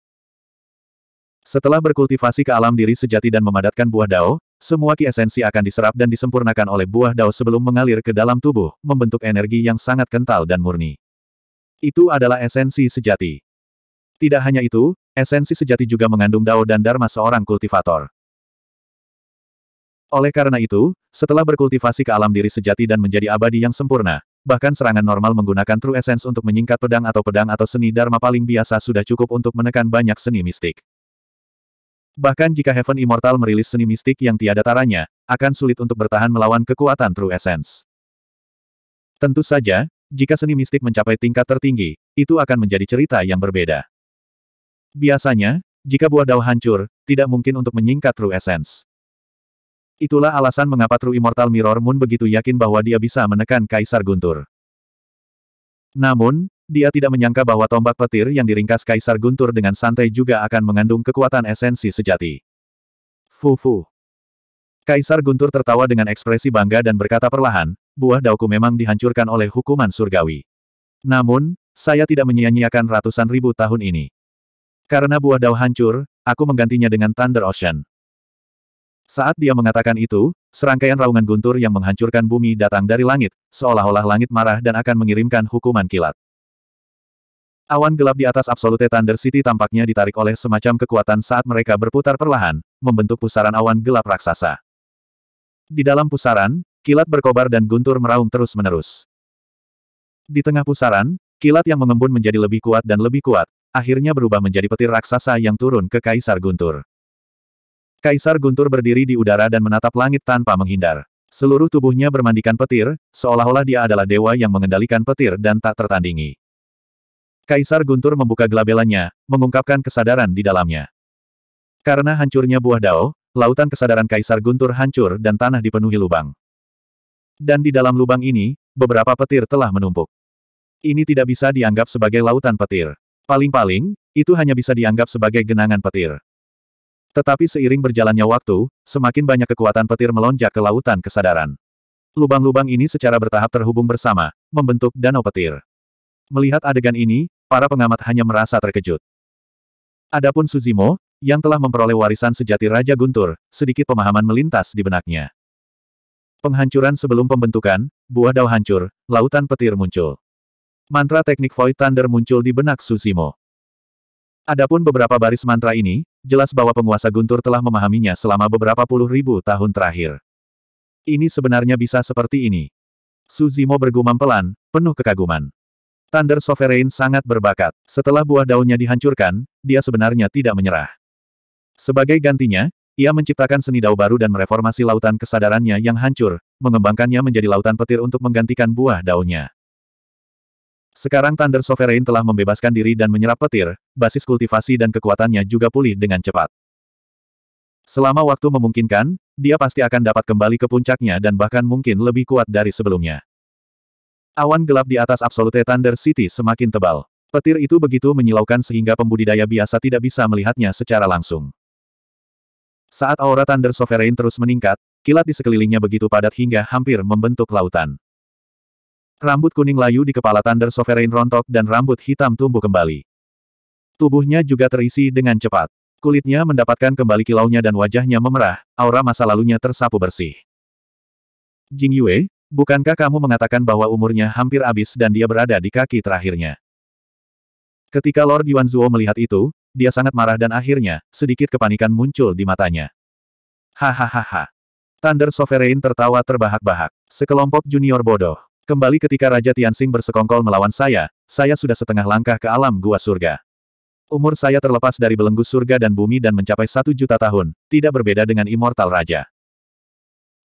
Setelah berkultivasi ke alam diri sejati dan memadatkan buah dao, semua ki esensi akan diserap dan disempurnakan oleh buah dao sebelum mengalir ke dalam tubuh, membentuk energi yang sangat kental dan murni. Itu adalah esensi sejati. Tidak hanya itu, esensi sejati juga mengandung dao dan dharma seorang kultivator. Oleh karena itu, setelah berkultivasi ke alam diri sejati dan menjadi abadi yang sempurna, bahkan serangan normal menggunakan true essence untuk menyingkat pedang atau pedang atau seni dharma paling biasa sudah cukup untuk menekan banyak seni mistik. Bahkan jika Heaven Immortal merilis seni mistik yang tiada taranya, akan sulit untuk bertahan melawan kekuatan True Essence. Tentu saja, jika seni mistik mencapai tingkat tertinggi, itu akan menjadi cerita yang berbeda. Biasanya, jika buah dao hancur, tidak mungkin untuk menyingkat True Essence. Itulah alasan mengapa True Immortal Mirror Moon begitu yakin bahwa dia bisa menekan Kaisar Guntur. Namun, dia tidak menyangka bahwa tombak petir yang diringkas Kaisar Guntur dengan santai juga akan mengandung kekuatan esensi sejati. Fufu. Kaisar Guntur tertawa dengan ekspresi bangga dan berkata perlahan, buah dauku memang dihancurkan oleh hukuman surgawi. Namun, saya tidak menyia-nyiakan ratusan ribu tahun ini. Karena buah dau hancur, aku menggantinya dengan Thunder Ocean. Saat dia mengatakan itu, serangkaian raungan guntur yang menghancurkan bumi datang dari langit, seolah-olah langit marah dan akan mengirimkan hukuman kilat. Awan gelap di atas Absolute Thunder City tampaknya ditarik oleh semacam kekuatan saat mereka berputar perlahan, membentuk pusaran awan gelap raksasa. Di dalam pusaran, kilat berkobar dan guntur meraung terus-menerus. Di tengah pusaran, kilat yang mengembun menjadi lebih kuat dan lebih kuat, akhirnya berubah menjadi petir raksasa yang turun ke Kaisar Guntur. Kaisar Guntur berdiri di udara dan menatap langit tanpa menghindar. Seluruh tubuhnya bermandikan petir, seolah-olah dia adalah dewa yang mengendalikan petir dan tak tertandingi. Kaisar Guntur membuka gelabelannya, mengungkapkan kesadaran di dalamnya. Karena hancurnya buah dao, lautan kesadaran Kaisar Guntur hancur dan tanah dipenuhi lubang. Dan di dalam lubang ini, beberapa petir telah menumpuk. Ini tidak bisa dianggap sebagai lautan petir. Paling-paling, itu hanya bisa dianggap sebagai genangan petir. Tetapi seiring berjalannya waktu, semakin banyak kekuatan petir melonjak ke lautan kesadaran. Lubang-lubang ini secara bertahap terhubung bersama, membentuk danau petir. Melihat adegan ini, para pengamat hanya merasa terkejut. Adapun Suzimo, yang telah memperoleh warisan sejati Raja Guntur, sedikit pemahaman melintas di benaknya. Penghancuran sebelum pembentukan, buah dao hancur, lautan petir muncul. Mantra teknik Void Thunder muncul di benak Suzimo. Adapun beberapa baris mantra ini, jelas bahwa penguasa Guntur telah memahaminya selama beberapa puluh ribu tahun terakhir. Ini sebenarnya bisa seperti ini. Suzimo bergumam pelan, penuh kekaguman. Thunder Sovereign sangat berbakat. Setelah buah daunnya dihancurkan, dia sebenarnya tidak menyerah. Sebagai gantinya, ia menciptakan seni dao baru dan mereformasi lautan kesadarannya yang hancur, mengembangkannya menjadi lautan petir untuk menggantikan buah daunnya. Sekarang Thunder Sovereign telah membebaskan diri dan menyerap petir, basis kultivasi dan kekuatannya juga pulih dengan cepat. Selama waktu memungkinkan, dia pasti akan dapat kembali ke puncaknya dan bahkan mungkin lebih kuat dari sebelumnya. Awan gelap di atas Absolute Thunder City semakin tebal. Petir itu begitu menyilaukan sehingga pembudidaya biasa tidak bisa melihatnya secara langsung. Saat aura Thunder Sovereign terus meningkat, kilat di sekelilingnya begitu padat hingga hampir membentuk lautan. Rambut kuning layu di kepala Thunder Sovereign rontok dan rambut hitam tumbuh kembali. Tubuhnya juga terisi dengan cepat. Kulitnya mendapatkan kembali kilaunya dan wajahnya memerah, aura masa lalunya tersapu bersih. Jing Yue, Bukankah kamu mengatakan bahwa umurnya hampir habis dan dia berada di kaki terakhirnya? Ketika Lord Yuan Zhuo melihat itu, dia sangat marah dan akhirnya, sedikit kepanikan muncul di matanya. Hahaha. Thunder Sovereign tertawa terbahak-bahak. Sekelompok junior bodoh. Kembali ketika Raja Tianxing bersekongkol melawan saya, saya sudah setengah langkah ke alam gua surga. Umur saya terlepas dari belenggu surga dan bumi dan mencapai satu juta tahun, tidak berbeda dengan Immortal Raja.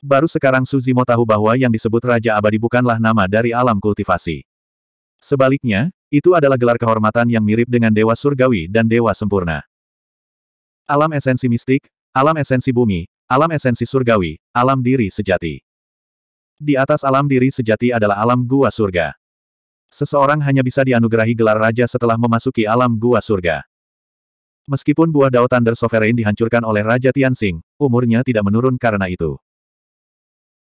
Baru sekarang Suzimo tahu bahwa yang disebut Raja Abadi bukanlah nama dari alam kultivasi. Sebaliknya, itu adalah gelar kehormatan yang mirip dengan Dewa Surgawi dan Dewa Sempurna. Alam esensi mistik, alam esensi bumi, alam esensi surgawi, alam diri sejati. Di atas alam diri sejati adalah alam gua surga. Seseorang hanya bisa dianugerahi gelar raja setelah memasuki alam gua surga. Meskipun buah Dao Thunder Sovereign dihancurkan oleh Raja Tianxing, umurnya tidak menurun karena itu.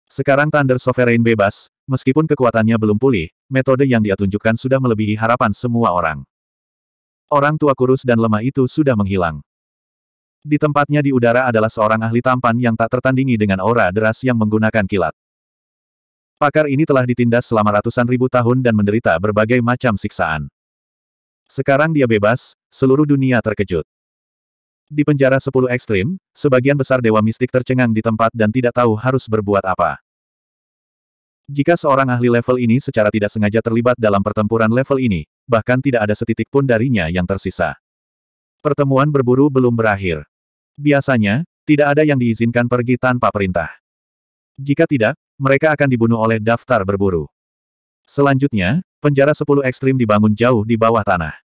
Sekarang Thunder Sovereign bebas, meskipun kekuatannya belum pulih, metode yang dia tunjukkan sudah melebihi harapan semua orang. Orang tua kurus dan lemah itu sudah menghilang. Di tempatnya di udara adalah seorang ahli tampan yang tak tertandingi dengan aura deras yang menggunakan kilat. Pakar ini telah ditindas selama ratusan ribu tahun dan menderita berbagai macam siksaan. Sekarang dia bebas, seluruh dunia terkejut. Di penjara sepuluh ekstrim, sebagian besar dewa mistik tercengang di tempat dan tidak tahu harus berbuat apa. Jika seorang ahli level ini secara tidak sengaja terlibat dalam pertempuran level ini, bahkan tidak ada setitik pun darinya yang tersisa. Pertemuan berburu belum berakhir. Biasanya, tidak ada yang diizinkan pergi tanpa perintah. Jika tidak, mereka akan dibunuh oleh daftar berburu. Selanjutnya, penjara sepuluh ekstrim dibangun jauh di bawah tanah.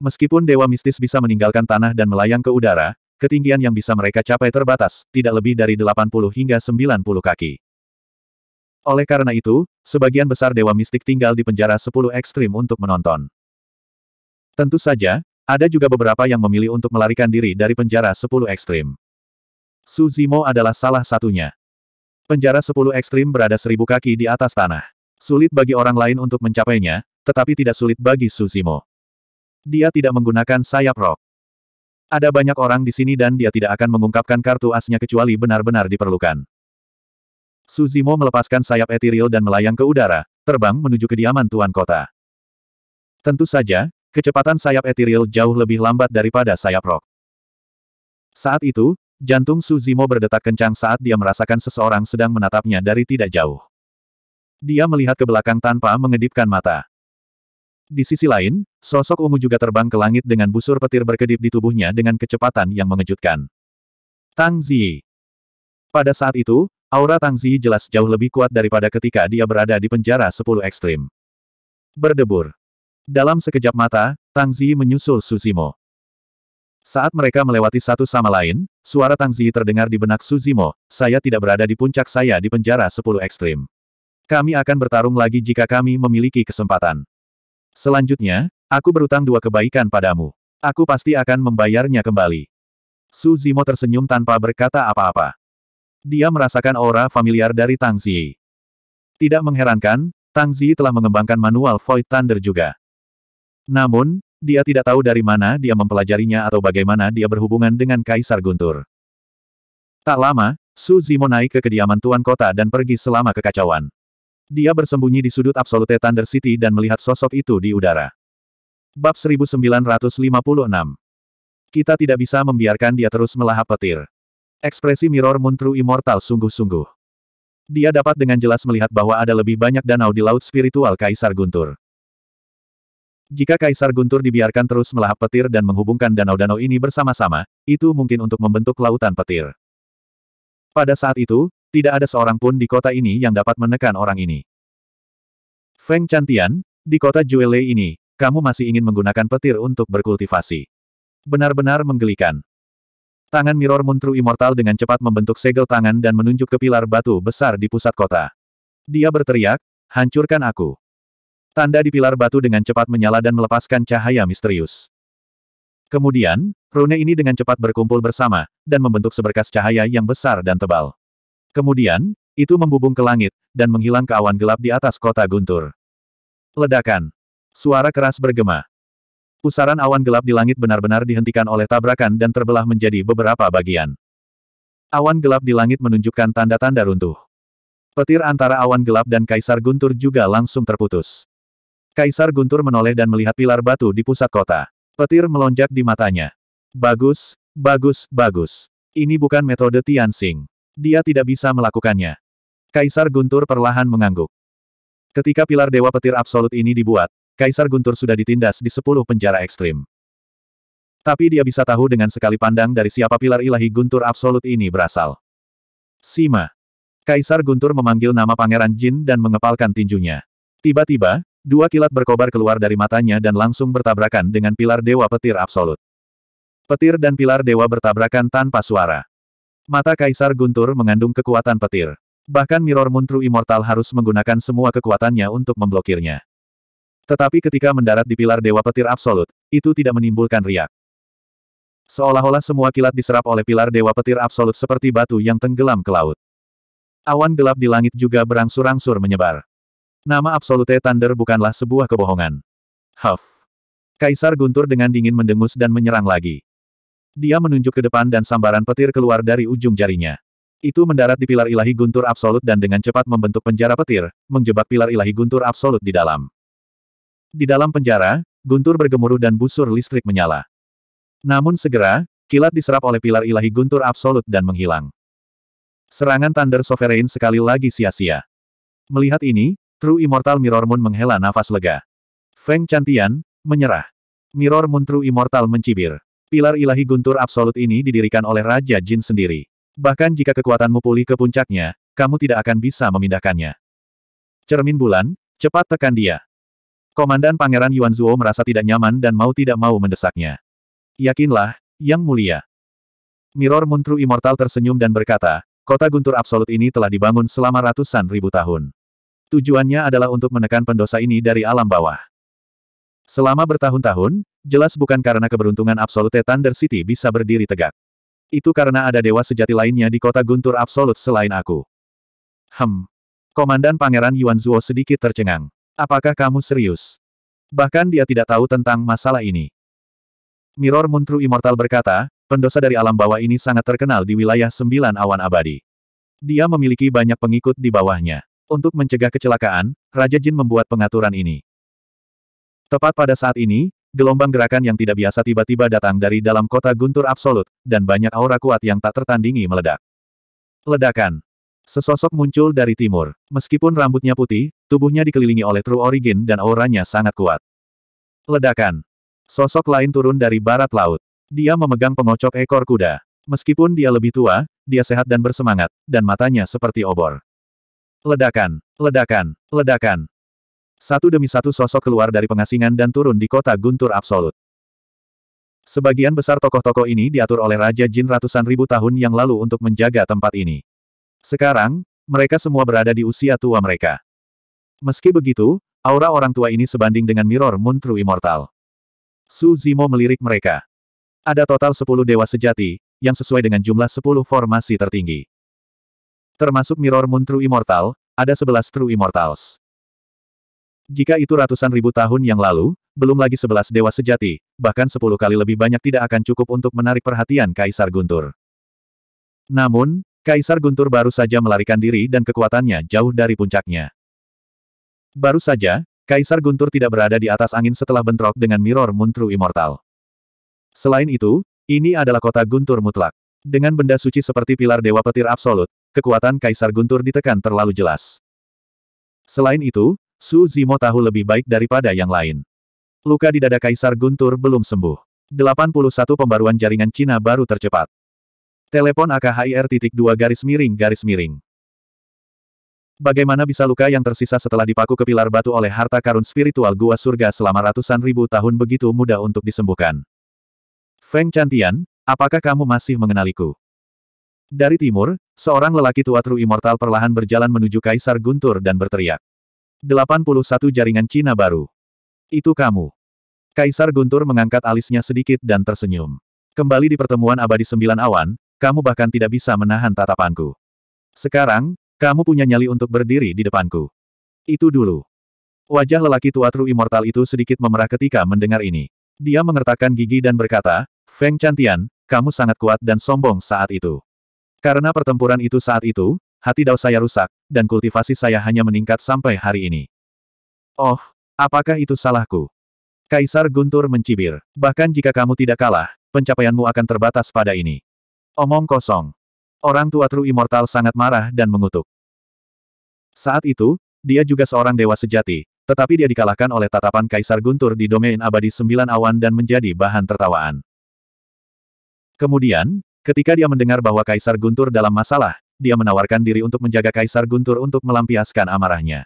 Meskipun dewa mistis bisa meninggalkan tanah dan melayang ke udara, ketinggian yang bisa mereka capai terbatas, tidak lebih dari 80 hingga 90 kaki. Oleh karena itu, sebagian besar dewa mistik tinggal di penjara 10 ekstrim untuk menonton. Tentu saja, ada juga beberapa yang memilih untuk melarikan diri dari penjara 10 ekstrim. Suzimo adalah salah satunya. Penjara 10 ekstrim berada seribu kaki di atas tanah. Sulit bagi orang lain untuk mencapainya, tetapi tidak sulit bagi Suzimo. Dia tidak menggunakan sayap rok. Ada banyak orang di sini dan dia tidak akan mengungkapkan kartu asnya kecuali benar-benar diperlukan. Suzimo melepaskan sayap etiril dan melayang ke udara, terbang menuju kediaman tuan kota. Tentu saja, kecepatan sayap etiril jauh lebih lambat daripada sayap rok. Saat itu, jantung Suzimo berdetak kencang saat dia merasakan seseorang sedang menatapnya dari tidak jauh. Dia melihat ke belakang tanpa mengedipkan mata. Di sisi lain, sosok ungu juga terbang ke langit dengan busur petir berkedip di tubuhnya dengan kecepatan yang mengejutkan. Tang Zi Pada saat itu, aura Tang Zi jelas jauh lebih kuat daripada ketika dia berada di penjara sepuluh ekstrim. Berdebur. Dalam sekejap mata, Tang Zi menyusul Suzimo. Saat mereka melewati satu sama lain, suara Tang Zi terdengar di benak Suzimo, saya tidak berada di puncak saya di penjara sepuluh ekstrim. Kami akan bertarung lagi jika kami memiliki kesempatan. Selanjutnya, aku berutang dua kebaikan padamu. Aku pasti akan membayarnya kembali. Su Zimo tersenyum tanpa berkata apa-apa. Dia merasakan aura familiar dari Tang Ziyi. Tidak mengherankan, Tang Ziyi telah mengembangkan manual Void Thunder juga. Namun, dia tidak tahu dari mana dia mempelajarinya atau bagaimana dia berhubungan dengan Kaisar Guntur. Tak lama, Su Zimo naik ke kediaman tuan kota dan pergi selama kekacauan. Dia bersembunyi di sudut absolute Thunder City dan melihat sosok itu di udara. Bab 1956 Kita tidak bisa membiarkan dia terus melahap petir. Ekspresi Mirror Moon True Immortal sungguh-sungguh. Dia dapat dengan jelas melihat bahwa ada lebih banyak danau di Laut Spiritual Kaisar Guntur. Jika Kaisar Guntur dibiarkan terus melahap petir dan menghubungkan danau-danau ini bersama-sama, itu mungkin untuk membentuk lautan petir. Pada saat itu, tidak ada seorang pun di kota ini yang dapat menekan orang ini. Feng Chantian, di kota Juele ini, kamu masih ingin menggunakan petir untuk berkultivasi. Benar-benar menggelikan. Tangan Mirror Moon True Immortal dengan cepat membentuk segel tangan dan menunjuk ke pilar batu besar di pusat kota. Dia berteriak, hancurkan aku. Tanda di pilar batu dengan cepat menyala dan melepaskan cahaya misterius. Kemudian, rune ini dengan cepat berkumpul bersama, dan membentuk seberkas cahaya yang besar dan tebal. Kemudian, itu membubung ke langit, dan menghilang ke awan gelap di atas kota guntur. Ledakan. Suara keras bergema. Pusaran awan gelap di langit benar-benar dihentikan oleh tabrakan dan terbelah menjadi beberapa bagian. Awan gelap di langit menunjukkan tanda-tanda runtuh. Petir antara awan gelap dan Kaisar Guntur juga langsung terputus. Kaisar Guntur menoleh dan melihat pilar batu di pusat kota. Petir melonjak di matanya. Bagus, bagus, bagus. Ini bukan metode Tianxing. Dia tidak bisa melakukannya. Kaisar Guntur perlahan mengangguk. Ketika pilar Dewa Petir Absolut ini dibuat, Kaisar Guntur sudah ditindas di sepuluh penjara ekstrim. Tapi dia bisa tahu dengan sekali pandang dari siapa pilar ilahi Guntur Absolut ini berasal. Sima. Kaisar Guntur memanggil nama Pangeran Jin dan mengepalkan tinjunya. Tiba-tiba, dua kilat berkobar keluar dari matanya dan langsung bertabrakan dengan pilar Dewa Petir Absolut. Petir dan pilar Dewa bertabrakan tanpa suara. Mata Kaisar Guntur mengandung kekuatan petir. Bahkan Mirror Moon Immortal harus menggunakan semua kekuatannya untuk memblokirnya. Tetapi ketika mendarat di pilar Dewa Petir Absolut, itu tidak menimbulkan riak. Seolah-olah semua kilat diserap oleh pilar Dewa Petir Absolut seperti batu yang tenggelam ke laut. Awan gelap di langit juga berangsur-angsur menyebar. Nama Absolute Thunder bukanlah sebuah kebohongan. Huff. Kaisar Guntur dengan dingin mendengus dan menyerang lagi. Dia menunjuk ke depan dan sambaran petir keluar dari ujung jarinya. Itu mendarat di pilar ilahi guntur absolut dan dengan cepat membentuk penjara petir, menjebak pilar ilahi guntur absolut di dalam. Di dalam penjara, guntur bergemuruh dan busur listrik menyala. Namun segera, kilat diserap oleh pilar ilahi guntur absolut dan menghilang. Serangan Thunder Sovereign sekali lagi sia-sia. Melihat ini, True Immortal Mirror Moon menghela nafas lega. Feng Chantian, menyerah. Mirror Moon True Immortal mencibir. Pilar ilahi guntur absolut ini didirikan oleh Raja Jin sendiri. Bahkan jika kekuatanmu pulih ke puncaknya, kamu tidak akan bisa memindahkannya. Cermin bulan, cepat tekan dia. Komandan Pangeran Yuan Zuo merasa tidak nyaman dan mau tidak mau mendesaknya. Yakinlah, Yang Mulia. Mirror Muntru Immortal tersenyum dan berkata, kota guntur absolut ini telah dibangun selama ratusan ribu tahun. Tujuannya adalah untuk menekan pendosa ini dari alam bawah. Selama bertahun-tahun, jelas bukan karena keberuntungan absolute Thunder City bisa berdiri tegak. Itu karena ada dewa sejati lainnya di kota Guntur Absolut selain aku. Hem. Komandan Pangeran Yuan Zuo sedikit tercengang. Apakah kamu serius? Bahkan dia tidak tahu tentang masalah ini. Mirror Moon Immortal berkata, pendosa dari alam bawah ini sangat terkenal di wilayah sembilan awan abadi. Dia memiliki banyak pengikut di bawahnya. Untuk mencegah kecelakaan, Raja Jin membuat pengaturan ini. Tepat pada saat ini, gelombang gerakan yang tidak biasa tiba-tiba datang dari dalam kota guntur absolut, dan banyak aura kuat yang tak tertandingi meledak. Ledakan. Sesosok muncul dari timur. Meskipun rambutnya putih, tubuhnya dikelilingi oleh True Origin dan auranya sangat kuat. Ledakan. Sosok lain turun dari barat laut. Dia memegang pengocok ekor kuda. Meskipun dia lebih tua, dia sehat dan bersemangat, dan matanya seperti obor. Ledakan, ledakan, ledakan. Satu demi satu sosok keluar dari pengasingan dan turun di kota guntur absolut. Sebagian besar tokoh-tokoh ini diatur oleh Raja Jin ratusan ribu tahun yang lalu untuk menjaga tempat ini. Sekarang, mereka semua berada di usia tua mereka. Meski begitu, aura orang tua ini sebanding dengan Mirror Moon True Immortal. Su Zimo melirik mereka. Ada total 10 dewa sejati, yang sesuai dengan jumlah 10 formasi tertinggi. Termasuk Mirror Moon True Immortal, ada 11 True Immortals. Jika itu ratusan ribu tahun yang lalu, belum lagi sebelas dewa sejati, bahkan sepuluh kali lebih banyak tidak akan cukup untuk menarik perhatian Kaisar Guntur. Namun, Kaisar Guntur baru saja melarikan diri dan kekuatannya jauh dari puncaknya. Baru saja, Kaisar Guntur tidak berada di atas angin setelah bentrok dengan Mirror Muntru Immortal. Selain itu, ini adalah kota Guntur mutlak. Dengan benda suci seperti pilar Dewa Petir Absolut, kekuatan Kaisar Guntur ditekan terlalu jelas. Selain itu, Su Zimo tahu lebih baik daripada yang lain. Luka di dada Kaisar Guntur belum sembuh. 81 pembaruan jaringan Cina baru tercepat. Telepon AKHIR.2 garis miring garis miring. Bagaimana bisa luka yang tersisa setelah dipaku ke pilar batu oleh harta karun spiritual gua surga selama ratusan ribu tahun begitu mudah untuk disembuhkan? Feng Cantian, apakah kamu masih mengenaliku? Dari timur, seorang lelaki tua True Immortal perlahan berjalan menuju Kaisar Guntur dan berteriak. 81 jaringan Cina baru. Itu kamu. Kaisar Guntur mengangkat alisnya sedikit dan tersenyum. Kembali di pertemuan abadi sembilan awan, kamu bahkan tidak bisa menahan tatapanku. Sekarang, kamu punya nyali untuk berdiri di depanku. Itu dulu. Wajah lelaki tua tru Immortal itu sedikit memerah ketika mendengar ini. Dia mengertakkan gigi dan berkata, Feng Chantian, kamu sangat kuat dan sombong saat itu. Karena pertempuran itu saat itu, hati dao saya rusak, dan kultivasi saya hanya meningkat sampai hari ini. Oh, apakah itu salahku? Kaisar Guntur mencibir. Bahkan jika kamu tidak kalah, pencapaianmu akan terbatas pada ini. Omong kosong. Orang tua tru Immortal sangat marah dan mengutuk. Saat itu, dia juga seorang dewa sejati, tetapi dia dikalahkan oleh tatapan Kaisar Guntur di domain abadi sembilan awan dan menjadi bahan tertawaan. Kemudian, ketika dia mendengar bahwa Kaisar Guntur dalam masalah, dia menawarkan diri untuk menjaga Kaisar Guntur untuk melampiaskan amarahnya.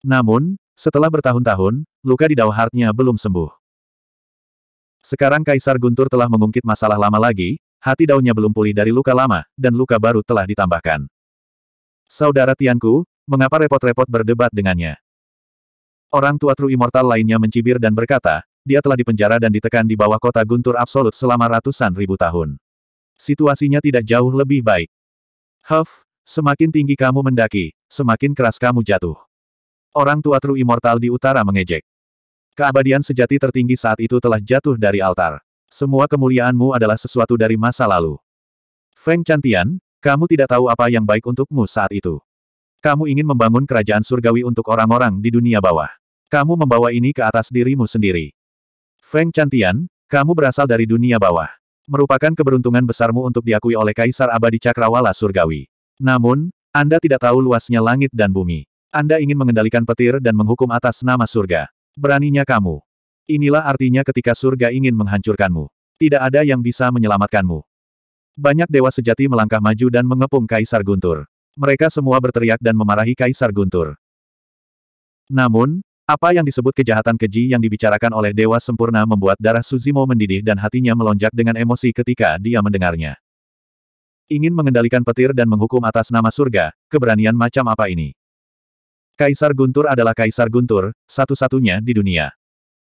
Namun, setelah bertahun-tahun, luka di Dauhartnya belum sembuh. Sekarang Kaisar Guntur telah mengungkit masalah lama lagi, hati daunnya belum pulih dari luka lama, dan luka baru telah ditambahkan. Saudara Tianku, mengapa repot-repot berdebat dengannya? Orang tua True Immortal lainnya mencibir dan berkata, dia telah dipenjara dan ditekan di bawah kota Guntur Absolut selama ratusan ribu tahun. Situasinya tidak jauh lebih baik. Huff, semakin tinggi kamu mendaki, semakin keras kamu jatuh. Orang tua True Immortal di utara mengejek. Keabadian sejati tertinggi saat itu telah jatuh dari altar. Semua kemuliaanmu adalah sesuatu dari masa lalu. Feng Chantian, kamu tidak tahu apa yang baik untukmu saat itu. Kamu ingin membangun kerajaan surgawi untuk orang-orang di dunia bawah. Kamu membawa ini ke atas dirimu sendiri. Feng Chantian, kamu berasal dari dunia bawah. Merupakan keberuntungan besarmu untuk diakui oleh Kaisar Abadi Cakrawala Surgawi. Namun, Anda tidak tahu luasnya langit dan bumi. Anda ingin mengendalikan petir dan menghukum atas nama surga. Beraninya kamu. Inilah artinya ketika surga ingin menghancurkanmu. Tidak ada yang bisa menyelamatkanmu. Banyak dewa sejati melangkah maju dan mengepung Kaisar Guntur. Mereka semua berteriak dan memarahi Kaisar Guntur. Namun, apa yang disebut kejahatan keji yang dibicarakan oleh Dewa Sempurna membuat darah Suzimo mendidih dan hatinya melonjak dengan emosi ketika dia mendengarnya. Ingin mengendalikan petir dan menghukum atas nama surga, keberanian macam apa ini? Kaisar Guntur adalah Kaisar Guntur, satu-satunya di dunia.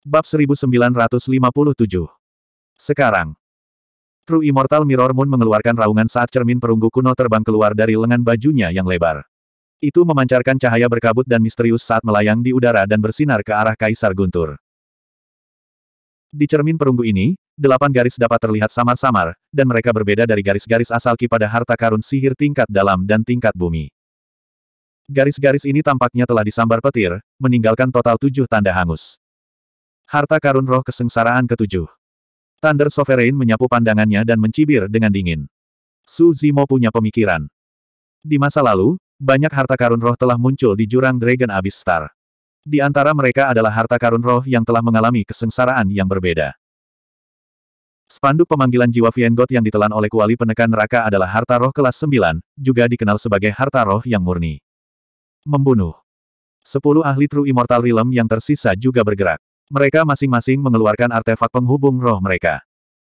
Bab 1957 Sekarang True Immortal Mirror Moon mengeluarkan raungan saat cermin perunggu kuno terbang keluar dari lengan bajunya yang lebar. Itu memancarkan cahaya berkabut dan misterius saat melayang di udara dan bersinar ke arah Kaisar Guntur. Di cermin perunggu ini, delapan garis dapat terlihat samar-samar, dan mereka berbeda dari garis-garis asalki pada harta karun sihir tingkat dalam dan tingkat bumi. Garis-garis ini tampaknya telah disambar petir, meninggalkan total tujuh tanda hangus. Harta karun roh kesengsaraan ketujuh. Thunder Sovereign menyapu pandangannya dan mencibir dengan dingin. Su Zimo punya pemikiran. Di masa lalu, banyak harta karun roh telah muncul di jurang Dragon Abyss Star. Di antara mereka adalah harta karun roh yang telah mengalami kesengsaraan yang berbeda. Spanduk pemanggilan jiwa Viengot yang ditelan oleh kuali penekan neraka adalah harta roh kelas 9, juga dikenal sebagai harta roh yang murni. Membunuh. Sepuluh ahli True Immortal Realm yang tersisa juga bergerak. Mereka masing-masing mengeluarkan artefak penghubung roh mereka.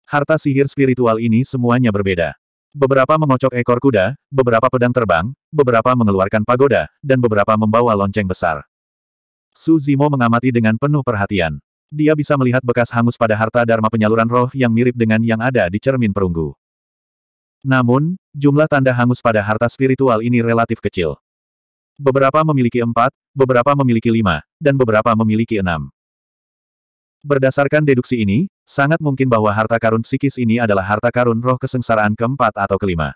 Harta sihir spiritual ini semuanya berbeda. Beberapa mengocok ekor kuda, beberapa pedang terbang, beberapa mengeluarkan pagoda, dan beberapa membawa lonceng besar. Su Zimo mengamati dengan penuh perhatian. Dia bisa melihat bekas hangus pada harta dharma penyaluran roh yang mirip dengan yang ada di cermin perunggu. Namun, jumlah tanda hangus pada harta spiritual ini relatif kecil. Beberapa memiliki empat, beberapa memiliki lima, dan beberapa memiliki enam. Berdasarkan deduksi ini, sangat mungkin bahwa harta karun psikis ini adalah harta karun roh kesengsaraan keempat atau kelima.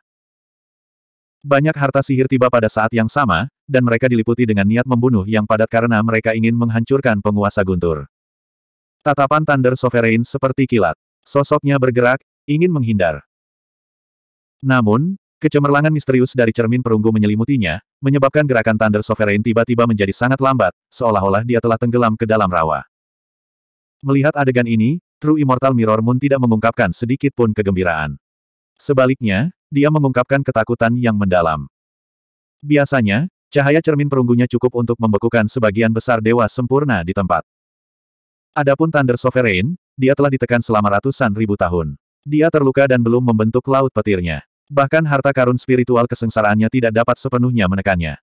Banyak harta sihir tiba pada saat yang sama, dan mereka diliputi dengan niat membunuh yang padat karena mereka ingin menghancurkan penguasa guntur. Tatapan Thunder Sovereign seperti kilat. Sosoknya bergerak, ingin menghindar. Namun, kecemerlangan misterius dari cermin perunggu menyelimutinya, menyebabkan gerakan Thunder Sovereign tiba-tiba menjadi sangat lambat, seolah-olah dia telah tenggelam ke dalam rawa. Melihat adegan ini, True Immortal Mirror Moon tidak mengungkapkan sedikit pun kegembiraan. Sebaliknya, dia mengungkapkan ketakutan yang mendalam. Biasanya, cahaya cermin perunggunya cukup untuk membekukan sebagian besar dewa sempurna di tempat. Adapun Thunder Sovereign, dia telah ditekan selama ratusan ribu tahun. Dia terluka dan belum membentuk laut petirnya. Bahkan harta karun spiritual kesengsaraannya tidak dapat sepenuhnya menekannya.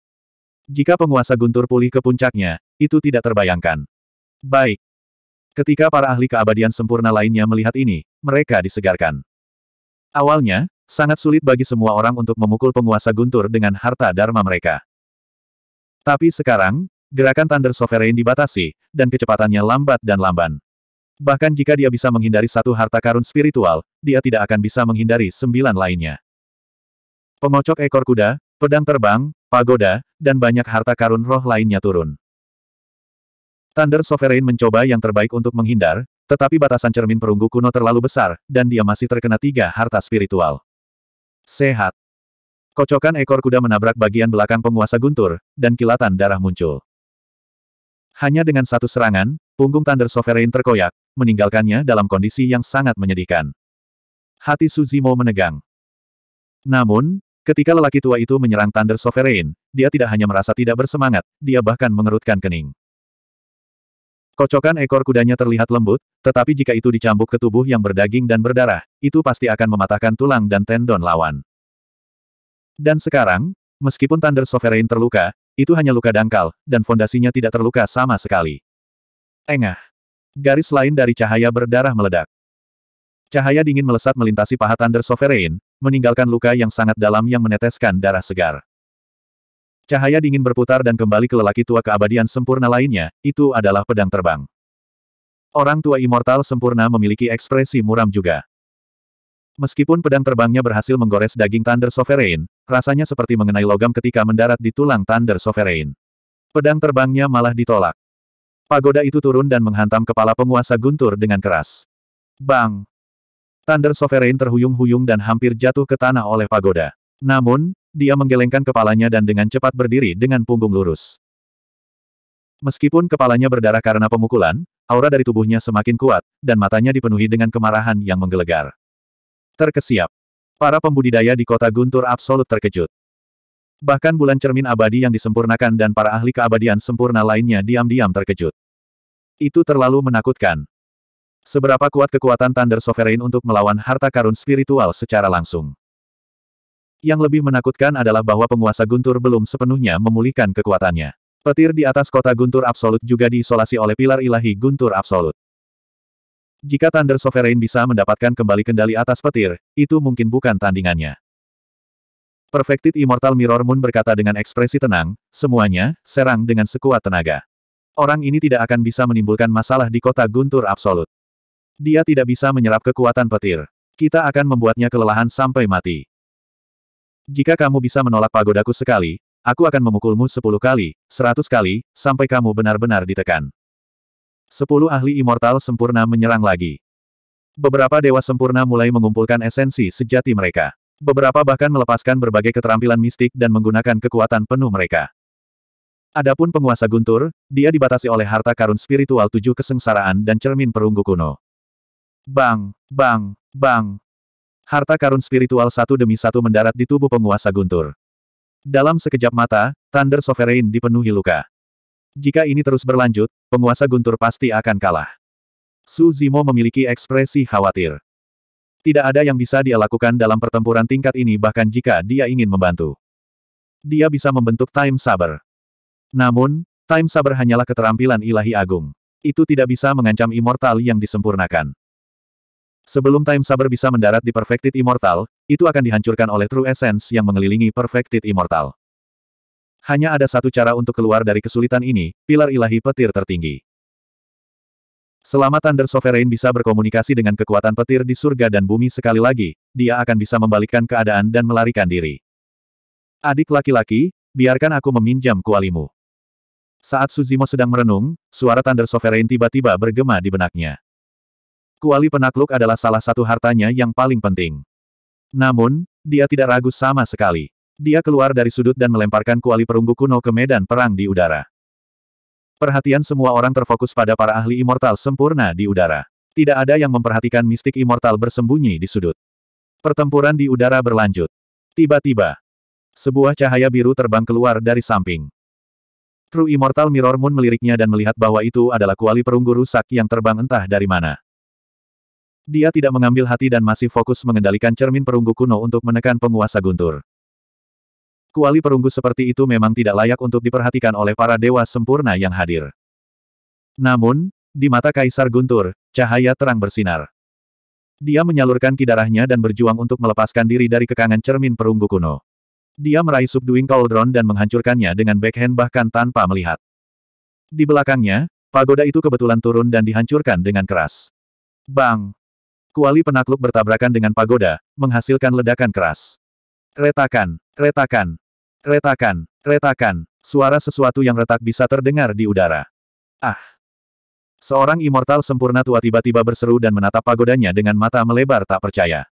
Jika penguasa guntur pulih ke puncaknya, itu tidak terbayangkan. Baik, Ketika para ahli keabadian sempurna lainnya melihat ini, mereka disegarkan. Awalnya, sangat sulit bagi semua orang untuk memukul penguasa guntur dengan harta dharma mereka. Tapi sekarang, gerakan Thunder Sovereign dibatasi, dan kecepatannya lambat dan lamban. Bahkan jika dia bisa menghindari satu harta karun spiritual, dia tidak akan bisa menghindari sembilan lainnya. Pengocok ekor kuda, pedang terbang, pagoda, dan banyak harta karun roh lainnya turun. Thunder Sovereign mencoba yang terbaik untuk menghindar, tetapi batasan cermin perunggu kuno terlalu besar, dan dia masih terkena tiga harta spiritual. Sehat. Kocokan ekor kuda menabrak bagian belakang penguasa guntur, dan kilatan darah muncul. Hanya dengan satu serangan, punggung Thunder Sovereign terkoyak, meninggalkannya dalam kondisi yang sangat menyedihkan. Hati Suzimo menegang. Namun, ketika lelaki tua itu menyerang Thunder Sovereign, dia tidak hanya merasa tidak bersemangat, dia bahkan mengerutkan kening. Kocokan ekor kudanya terlihat lembut, tetapi jika itu dicambuk ke tubuh yang berdaging dan berdarah, itu pasti akan mematahkan tulang dan tendon lawan. Dan sekarang, meskipun Thunder Sovereign terluka, itu hanya luka dangkal, dan fondasinya tidak terluka sama sekali. Engah. Garis lain dari cahaya berdarah meledak. Cahaya dingin melesat melintasi paha Thunder Sovereign, meninggalkan luka yang sangat dalam yang meneteskan darah segar. Cahaya dingin berputar dan kembali ke lelaki tua keabadian sempurna lainnya, itu adalah pedang terbang. Orang tua immortal sempurna memiliki ekspresi muram juga. Meskipun pedang terbangnya berhasil menggores daging Thunder Sovereign, rasanya seperti mengenai logam ketika mendarat di tulang Thunder Sovereign. Pedang terbangnya malah ditolak. Pagoda itu turun dan menghantam kepala penguasa guntur dengan keras. Bang! Thunder Sovereign terhuyung-huyung dan hampir jatuh ke tanah oleh pagoda. Namun, dia menggelengkan kepalanya dan dengan cepat berdiri dengan punggung lurus. Meskipun kepalanya berdarah karena pemukulan, aura dari tubuhnya semakin kuat, dan matanya dipenuhi dengan kemarahan yang menggelegar. Terkesiap. Para pembudidaya di kota Guntur absolut terkejut. Bahkan bulan cermin abadi yang disempurnakan dan para ahli keabadian sempurna lainnya diam-diam terkejut. Itu terlalu menakutkan. Seberapa kuat kekuatan Thunder Sovereign untuk melawan harta karun spiritual secara langsung? Yang lebih menakutkan adalah bahwa penguasa Guntur belum sepenuhnya memulihkan kekuatannya. Petir di atas kota Guntur Absolut juga diisolasi oleh pilar ilahi Guntur Absolut. Jika Thunder Sovereign bisa mendapatkan kembali kendali atas petir, itu mungkin bukan tandingannya. Perfected Immortal Mirror Moon berkata dengan ekspresi tenang, semuanya, serang dengan sekuat tenaga. Orang ini tidak akan bisa menimbulkan masalah di kota Guntur Absolut. Dia tidak bisa menyerap kekuatan petir. Kita akan membuatnya kelelahan sampai mati. Jika kamu bisa menolak pagodaku sekali, aku akan memukulmu sepuluh kali, seratus kali, sampai kamu benar-benar ditekan. Sepuluh ahli immortal sempurna menyerang lagi. Beberapa dewa sempurna mulai mengumpulkan esensi sejati mereka. Beberapa bahkan melepaskan berbagai keterampilan mistik dan menggunakan kekuatan penuh mereka. Adapun penguasa guntur, dia dibatasi oleh harta karun spiritual tujuh kesengsaraan dan cermin perunggu kuno. Bang, bang, bang, Harta karun spiritual satu demi satu mendarat di tubuh penguasa guntur. Dalam sekejap mata, Thunder Sovereign dipenuhi luka. Jika ini terus berlanjut, penguasa guntur pasti akan kalah. Su Zimo memiliki ekspresi khawatir. Tidak ada yang bisa dia lakukan dalam pertempuran tingkat ini bahkan jika dia ingin membantu. Dia bisa membentuk Time Saber. Namun, Time Saber hanyalah keterampilan ilahi agung. Itu tidak bisa mengancam immortal yang disempurnakan. Sebelum Time Saber bisa mendarat di Perfected Immortal, itu akan dihancurkan oleh True Essence yang mengelilingi Perfected Immortal. Hanya ada satu cara untuk keluar dari kesulitan ini, pilar ilahi petir tertinggi. Selama Thunder Sovereign bisa berkomunikasi dengan kekuatan petir di surga dan bumi sekali lagi, dia akan bisa membalikkan keadaan dan melarikan diri. Adik laki-laki, biarkan aku meminjam kualimu. Saat Suzimo sedang merenung, suara Thunder Sovereign tiba-tiba bergema di benaknya. Kuali penakluk adalah salah satu hartanya yang paling penting. Namun, dia tidak ragu sama sekali. Dia keluar dari sudut dan melemparkan kuali perunggu kuno ke medan perang di udara. Perhatian semua orang terfokus pada para ahli immortal sempurna di udara. Tidak ada yang memperhatikan mistik immortal bersembunyi di sudut. Pertempuran di udara berlanjut. Tiba-tiba, sebuah cahaya biru terbang keluar dari samping. True Immortal Mirror Moon meliriknya dan melihat bahwa itu adalah kuali perunggu rusak yang terbang entah dari mana. Dia tidak mengambil hati dan masih fokus mengendalikan cermin perunggu kuno untuk menekan penguasa guntur. Kuali perunggu seperti itu memang tidak layak untuk diperhatikan oleh para dewa sempurna yang hadir. Namun, di mata Kaisar Guntur, cahaya terang bersinar. Dia menyalurkan kidarahnya dan berjuang untuk melepaskan diri dari kekangan cermin perunggu kuno. Dia meraih subduing cauldron dan menghancurkannya dengan backhand bahkan tanpa melihat. Di belakangnya, pagoda itu kebetulan turun dan dihancurkan dengan keras. Bang! Kuali penakluk bertabrakan dengan pagoda, menghasilkan ledakan keras. Retakan, retakan, retakan, retakan, suara sesuatu yang retak bisa terdengar di udara. Ah! Seorang immortal sempurna tua tiba-tiba berseru dan menatap pagodanya dengan mata melebar tak percaya.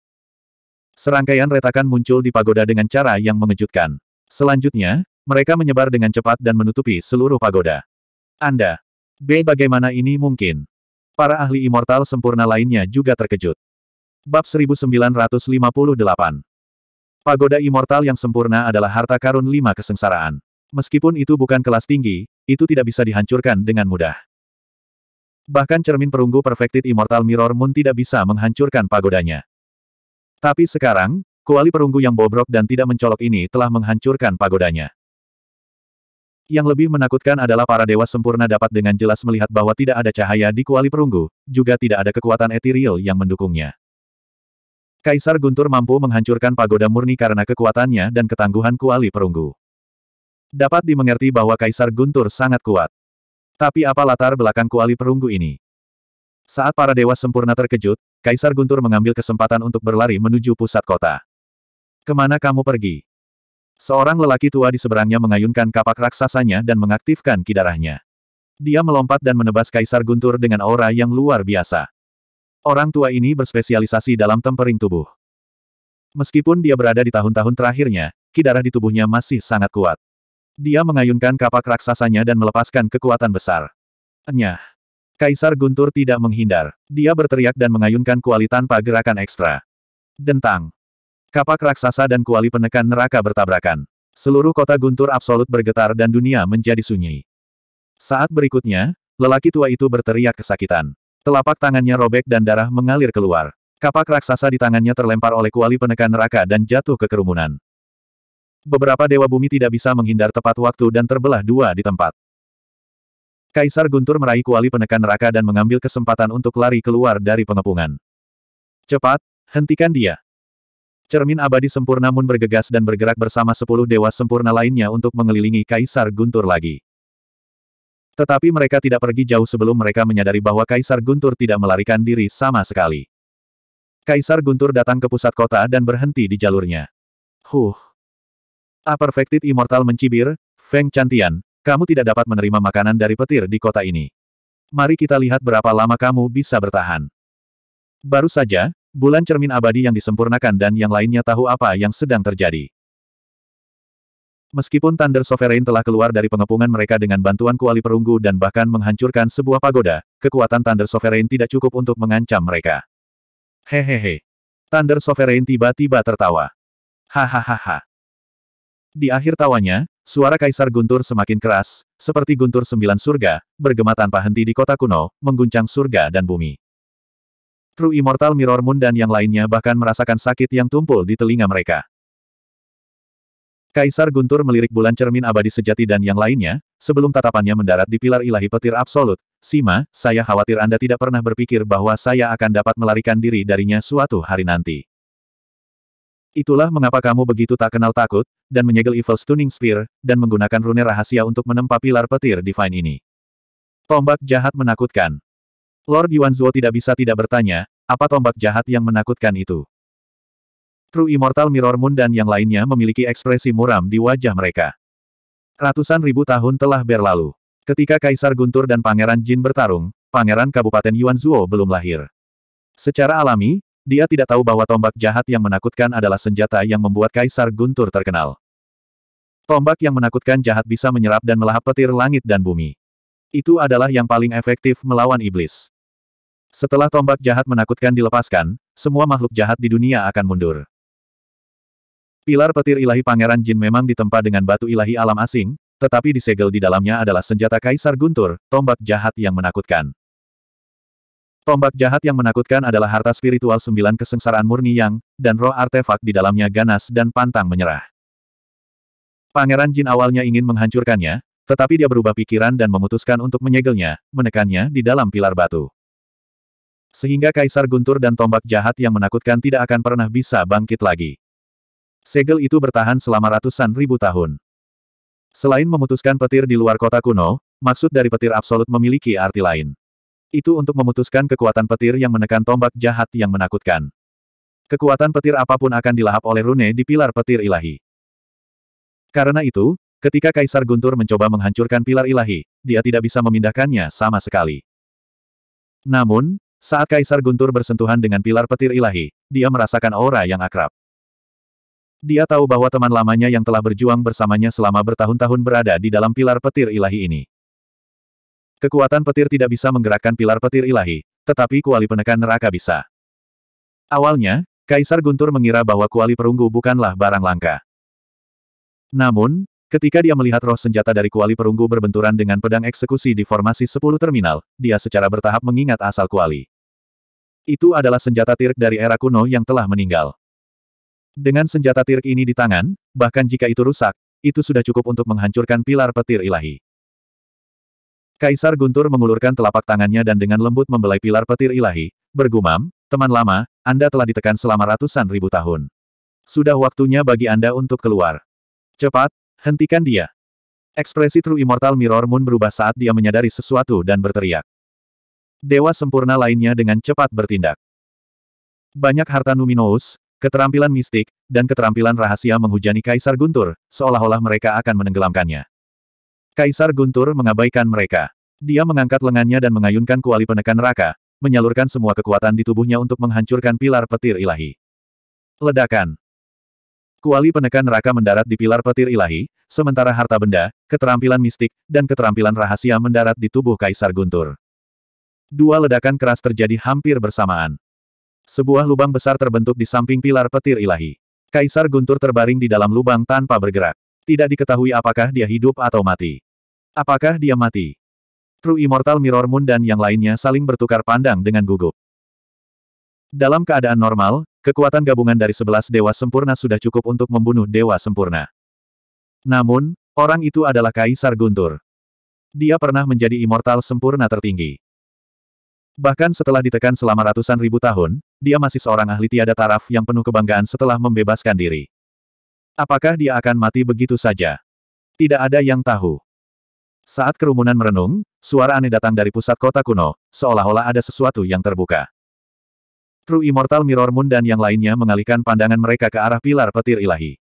Serangkaian retakan muncul di pagoda dengan cara yang mengejutkan. Selanjutnya, mereka menyebar dengan cepat dan menutupi seluruh pagoda. Anda, B bagaimana ini mungkin? Para ahli immortal sempurna lainnya juga terkejut. Bab 1958 Pagoda immortal yang sempurna adalah harta karun lima kesengsaraan. Meskipun itu bukan kelas tinggi, itu tidak bisa dihancurkan dengan mudah. Bahkan cermin perunggu Perfected Immortal Mirror Moon tidak bisa menghancurkan pagodanya. Tapi sekarang, kuali perunggu yang bobrok dan tidak mencolok ini telah menghancurkan pagodanya. Yang lebih menakutkan adalah para dewa sempurna dapat dengan jelas melihat bahwa tidak ada cahaya di kuali perunggu, juga tidak ada kekuatan etiril yang mendukungnya. Kaisar Guntur mampu menghancurkan pagoda murni karena kekuatannya dan ketangguhan kuali perunggu. Dapat dimengerti bahwa Kaisar Guntur sangat kuat. Tapi apa latar belakang kuali perunggu ini? Saat para dewa sempurna terkejut, Kaisar Guntur mengambil kesempatan untuk berlari menuju pusat kota. Kemana kamu pergi? Seorang lelaki tua di seberangnya mengayunkan kapak raksasanya dan mengaktifkan kidarahnya. Dia melompat dan menebas Kaisar Guntur dengan aura yang luar biasa. Orang tua ini berspesialisasi dalam tempering tubuh. Meskipun dia berada di tahun-tahun terakhirnya, kidarah di tubuhnya masih sangat kuat. Dia mengayunkan kapak raksasanya dan melepaskan kekuatan besar. Enyah. Kaisar Guntur tidak menghindar. Dia berteriak dan mengayunkan kuali tanpa gerakan ekstra. Dentang. Kapak raksasa dan kuali penekan neraka bertabrakan. Seluruh kota guntur absolut bergetar dan dunia menjadi sunyi. Saat berikutnya, lelaki tua itu berteriak kesakitan. Telapak tangannya robek dan darah mengalir keluar. Kapak raksasa di tangannya terlempar oleh kuali penekan neraka dan jatuh ke kerumunan. Beberapa dewa bumi tidak bisa menghindar tepat waktu dan terbelah dua di tempat. Kaisar Guntur meraih kuali penekan neraka dan mengambil kesempatan untuk lari keluar dari pengepungan. Cepat, hentikan dia. Cermin abadi sempurna Moon bergegas dan bergerak bersama sepuluh dewa sempurna lainnya untuk mengelilingi Kaisar Guntur lagi. Tetapi mereka tidak pergi jauh sebelum mereka menyadari bahwa Kaisar Guntur tidak melarikan diri sama sekali. Kaisar Guntur datang ke pusat kota dan berhenti di jalurnya. Huh. A Perfected Immortal mencibir, Feng Cantian, kamu tidak dapat menerima makanan dari petir di kota ini. Mari kita lihat berapa lama kamu bisa bertahan. Baru saja, Bulan cermin abadi yang disempurnakan dan yang lainnya tahu apa yang sedang terjadi. Meskipun Thunder Sovereign telah keluar dari pengepungan mereka dengan bantuan kuali perunggu dan bahkan menghancurkan sebuah pagoda, kekuatan Thunder Sovereign tidak cukup untuk mengancam mereka. Hehehe. Thunder Sovereign tiba-tiba tertawa. Hahaha. Di akhir tawanya, suara Kaisar Guntur semakin keras, seperti guntur sembilan surga, bergema tanpa henti di kota kuno, mengguncang surga dan bumi. True Immortal Mirror Moon dan yang lainnya bahkan merasakan sakit yang tumpul di telinga mereka. Kaisar Guntur melirik bulan cermin abadi sejati dan yang lainnya, sebelum tatapannya mendarat di pilar ilahi petir absolut. Sima, saya khawatir Anda tidak pernah berpikir bahwa saya akan dapat melarikan diri darinya suatu hari nanti. Itulah mengapa kamu begitu tak kenal takut, dan menyegel Evil Stunning Spear, dan menggunakan rune rahasia untuk menempa pilar petir Divine ini. Tombak jahat menakutkan. Lord Yuan Zuo tidak bisa tidak bertanya, apa tombak jahat yang menakutkan itu? True Immortal Mirror Moon dan yang lainnya memiliki ekspresi muram di wajah mereka. Ratusan ribu tahun telah berlalu. Ketika Kaisar Guntur dan Pangeran Jin bertarung, Pangeran Kabupaten Yuan Zuo belum lahir. Secara alami, dia tidak tahu bahwa tombak jahat yang menakutkan adalah senjata yang membuat Kaisar Guntur terkenal. Tombak yang menakutkan jahat bisa menyerap dan melahap petir langit dan bumi. Itu adalah yang paling efektif melawan iblis. Setelah tombak jahat menakutkan dilepaskan, semua makhluk jahat di dunia akan mundur. Pilar petir ilahi Pangeran Jin memang ditempa dengan batu ilahi alam asing, tetapi disegel di dalamnya adalah senjata Kaisar Guntur, tombak jahat yang menakutkan. Tombak jahat yang menakutkan adalah harta spiritual sembilan kesengsaraan murni yang, dan roh artefak di dalamnya ganas dan pantang menyerah. Pangeran Jin awalnya ingin menghancurkannya, tetapi dia berubah pikiran dan memutuskan untuk menyegelnya, menekannya di dalam pilar batu. Sehingga Kaisar Guntur dan tombak jahat yang menakutkan tidak akan pernah bisa bangkit lagi. Segel itu bertahan selama ratusan ribu tahun. Selain memutuskan petir di luar kota kuno, maksud dari petir absolut memiliki arti lain. Itu untuk memutuskan kekuatan petir yang menekan tombak jahat yang menakutkan. Kekuatan petir apapun akan dilahap oleh rune di pilar petir ilahi. Karena itu, Ketika Kaisar Guntur mencoba menghancurkan pilar ilahi, dia tidak bisa memindahkannya sama sekali. Namun, saat Kaisar Guntur bersentuhan dengan pilar petir ilahi, dia merasakan aura yang akrab. Dia tahu bahwa teman lamanya yang telah berjuang bersamanya selama bertahun-tahun berada di dalam pilar petir ilahi ini. Kekuatan petir tidak bisa menggerakkan pilar petir ilahi, tetapi kuali penekan neraka bisa. Awalnya, Kaisar Guntur mengira bahwa kuali perunggu bukanlah barang langka. Namun, Ketika dia melihat roh senjata dari kuali perunggu berbenturan dengan pedang eksekusi di formasi 10 terminal, dia secara bertahap mengingat asal kuali. Itu adalah senjata tirk dari era kuno yang telah meninggal. Dengan senjata tirk ini di tangan, bahkan jika itu rusak, itu sudah cukup untuk menghancurkan pilar petir ilahi. Kaisar Guntur mengulurkan telapak tangannya dan dengan lembut membelai pilar petir ilahi, bergumam, teman lama, Anda telah ditekan selama ratusan ribu tahun. Sudah waktunya bagi Anda untuk keluar. Cepat, Hentikan dia. Ekspresi True Immortal Mirror Moon berubah saat dia menyadari sesuatu dan berteriak. Dewa sempurna lainnya dengan cepat bertindak. Banyak harta Numinous, keterampilan mistik, dan keterampilan rahasia menghujani Kaisar Guntur, seolah-olah mereka akan menenggelamkannya. Kaisar Guntur mengabaikan mereka. Dia mengangkat lengannya dan mengayunkan kuali penekan raka, menyalurkan semua kekuatan di tubuhnya untuk menghancurkan pilar petir ilahi. Ledakan. Kuali penekan neraka mendarat di pilar petir ilahi, sementara harta benda, keterampilan mistik, dan keterampilan rahasia mendarat di tubuh Kaisar Guntur. Dua ledakan keras terjadi hampir bersamaan. Sebuah lubang besar terbentuk di samping pilar petir ilahi. Kaisar Guntur terbaring di dalam lubang tanpa bergerak. Tidak diketahui apakah dia hidup atau mati. Apakah dia mati? True Immortal Mirror Moon dan yang lainnya saling bertukar pandang dengan gugup. Dalam keadaan normal, Kekuatan gabungan dari sebelas dewa sempurna sudah cukup untuk membunuh dewa sempurna. Namun, orang itu adalah Kaisar Guntur. Dia pernah menjadi immortal sempurna tertinggi. Bahkan setelah ditekan selama ratusan ribu tahun, dia masih seorang ahli tiada taraf yang penuh kebanggaan setelah membebaskan diri. Apakah dia akan mati begitu saja? Tidak ada yang tahu. Saat kerumunan merenung, suara aneh datang dari pusat kota kuno, seolah-olah ada sesuatu yang terbuka. True Immortal Mirror Moon dan yang lainnya mengalihkan pandangan mereka ke arah pilar petir ilahi.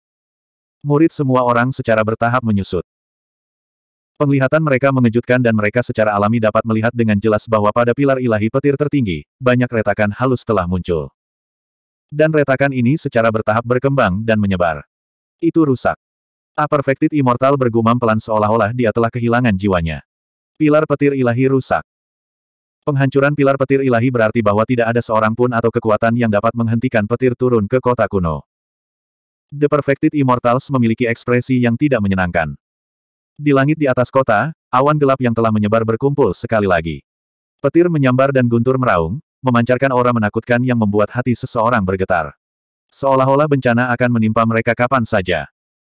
Murid semua orang secara bertahap menyusut. Penglihatan mereka mengejutkan dan mereka secara alami dapat melihat dengan jelas bahwa pada pilar ilahi petir tertinggi, banyak retakan halus telah muncul. Dan retakan ini secara bertahap berkembang dan menyebar. Itu rusak. A Perfected Immortal bergumam pelan seolah-olah dia telah kehilangan jiwanya. Pilar petir ilahi rusak. Penghancuran pilar petir ilahi berarti bahwa tidak ada seorang pun atau kekuatan yang dapat menghentikan petir turun ke kota kuno. The Perfected Immortals memiliki ekspresi yang tidak menyenangkan. Di langit di atas kota, awan gelap yang telah menyebar berkumpul sekali lagi. Petir menyambar dan guntur meraung, memancarkan aura menakutkan yang membuat hati seseorang bergetar. Seolah-olah bencana akan menimpa mereka kapan saja.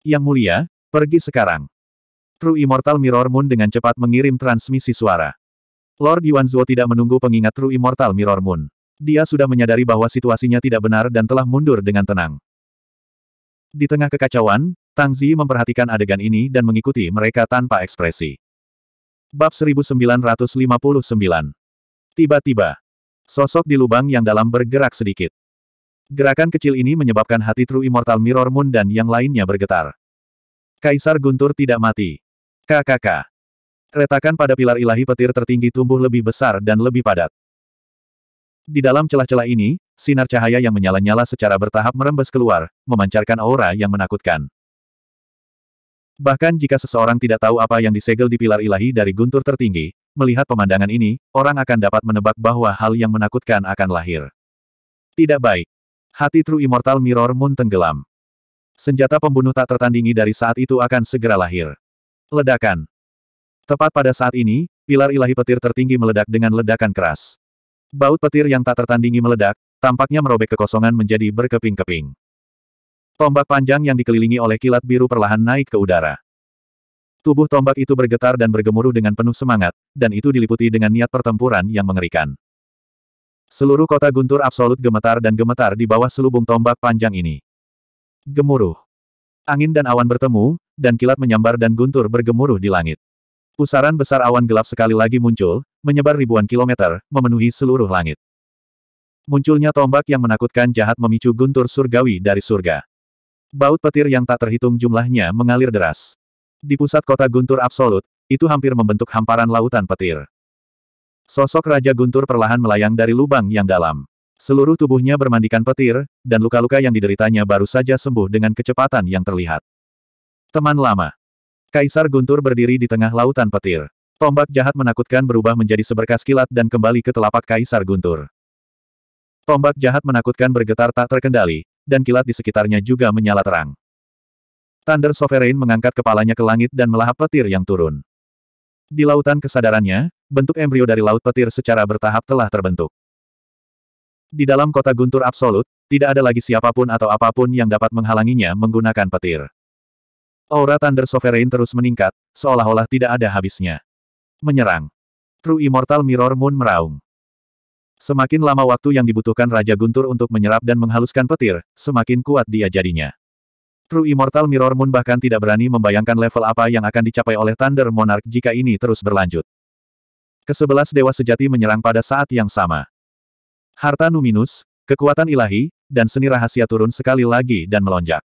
Yang mulia, pergi sekarang. True Immortal Mirror Moon dengan cepat mengirim transmisi suara. Lord Yuan Yuanzuo tidak menunggu pengingat True Immortal Mirror Moon. Dia sudah menyadari bahwa situasinya tidak benar dan telah mundur dengan tenang. Di tengah kekacauan, Tang Zi memperhatikan adegan ini dan mengikuti mereka tanpa ekspresi. Bab 1959 Tiba-tiba, sosok di lubang yang dalam bergerak sedikit. Gerakan kecil ini menyebabkan hati True Immortal Mirror Moon dan yang lainnya bergetar. Kaisar Guntur tidak mati. Kakak. Retakan pada pilar ilahi petir tertinggi tumbuh lebih besar dan lebih padat. Di dalam celah-celah ini, sinar cahaya yang menyala-nyala secara bertahap merembes keluar, memancarkan aura yang menakutkan. Bahkan jika seseorang tidak tahu apa yang disegel di pilar ilahi dari guntur tertinggi, melihat pemandangan ini, orang akan dapat menebak bahwa hal yang menakutkan akan lahir. Tidak baik. Hati True Immortal Mirror Moon tenggelam. Senjata pembunuh tak tertandingi dari saat itu akan segera lahir. Ledakan. Tepat pada saat ini, pilar ilahi petir tertinggi meledak dengan ledakan keras. Baut petir yang tak tertandingi meledak, tampaknya merobek kekosongan menjadi berkeping-keping. Tombak panjang yang dikelilingi oleh kilat biru perlahan naik ke udara. Tubuh tombak itu bergetar dan bergemuruh dengan penuh semangat, dan itu diliputi dengan niat pertempuran yang mengerikan. Seluruh kota Guntur absolut gemetar dan gemetar di bawah selubung tombak panjang ini. Gemuruh. Angin dan awan bertemu, dan kilat menyambar dan guntur bergemuruh di langit. Pusaran besar awan gelap sekali lagi muncul, menyebar ribuan kilometer, memenuhi seluruh langit. Munculnya tombak yang menakutkan jahat memicu guntur surgawi dari surga. Baut petir yang tak terhitung jumlahnya mengalir deras. Di pusat kota guntur absolut, itu hampir membentuk hamparan lautan petir. Sosok Raja Guntur perlahan melayang dari lubang yang dalam. Seluruh tubuhnya bermandikan petir, dan luka-luka yang dideritanya baru saja sembuh dengan kecepatan yang terlihat. Teman lama, Kaisar Guntur berdiri di tengah lautan petir. Tombak jahat menakutkan berubah menjadi seberkas kilat dan kembali ke telapak Kaisar Guntur. Tombak jahat menakutkan bergetar tak terkendali, dan kilat di sekitarnya juga menyala terang. Thunder Sovereign mengangkat kepalanya ke langit dan melahap petir yang turun. Di lautan kesadarannya, bentuk embrio dari laut petir secara bertahap telah terbentuk. Di dalam kota guntur absolut, tidak ada lagi siapapun atau apapun yang dapat menghalanginya menggunakan petir. Aura Thunder Sovereign terus meningkat, seolah-olah tidak ada habisnya. Menyerang. True Immortal Mirror Moon meraung. Semakin lama waktu yang dibutuhkan Raja Guntur untuk menyerap dan menghaluskan petir, semakin kuat dia jadinya. True Immortal Mirror Moon bahkan tidak berani membayangkan level apa yang akan dicapai oleh Thunder Monarch jika ini terus berlanjut. Kesebelas dewa sejati menyerang pada saat yang sama. Harta Numinus, kekuatan ilahi, dan seni rahasia turun sekali lagi dan melonjak.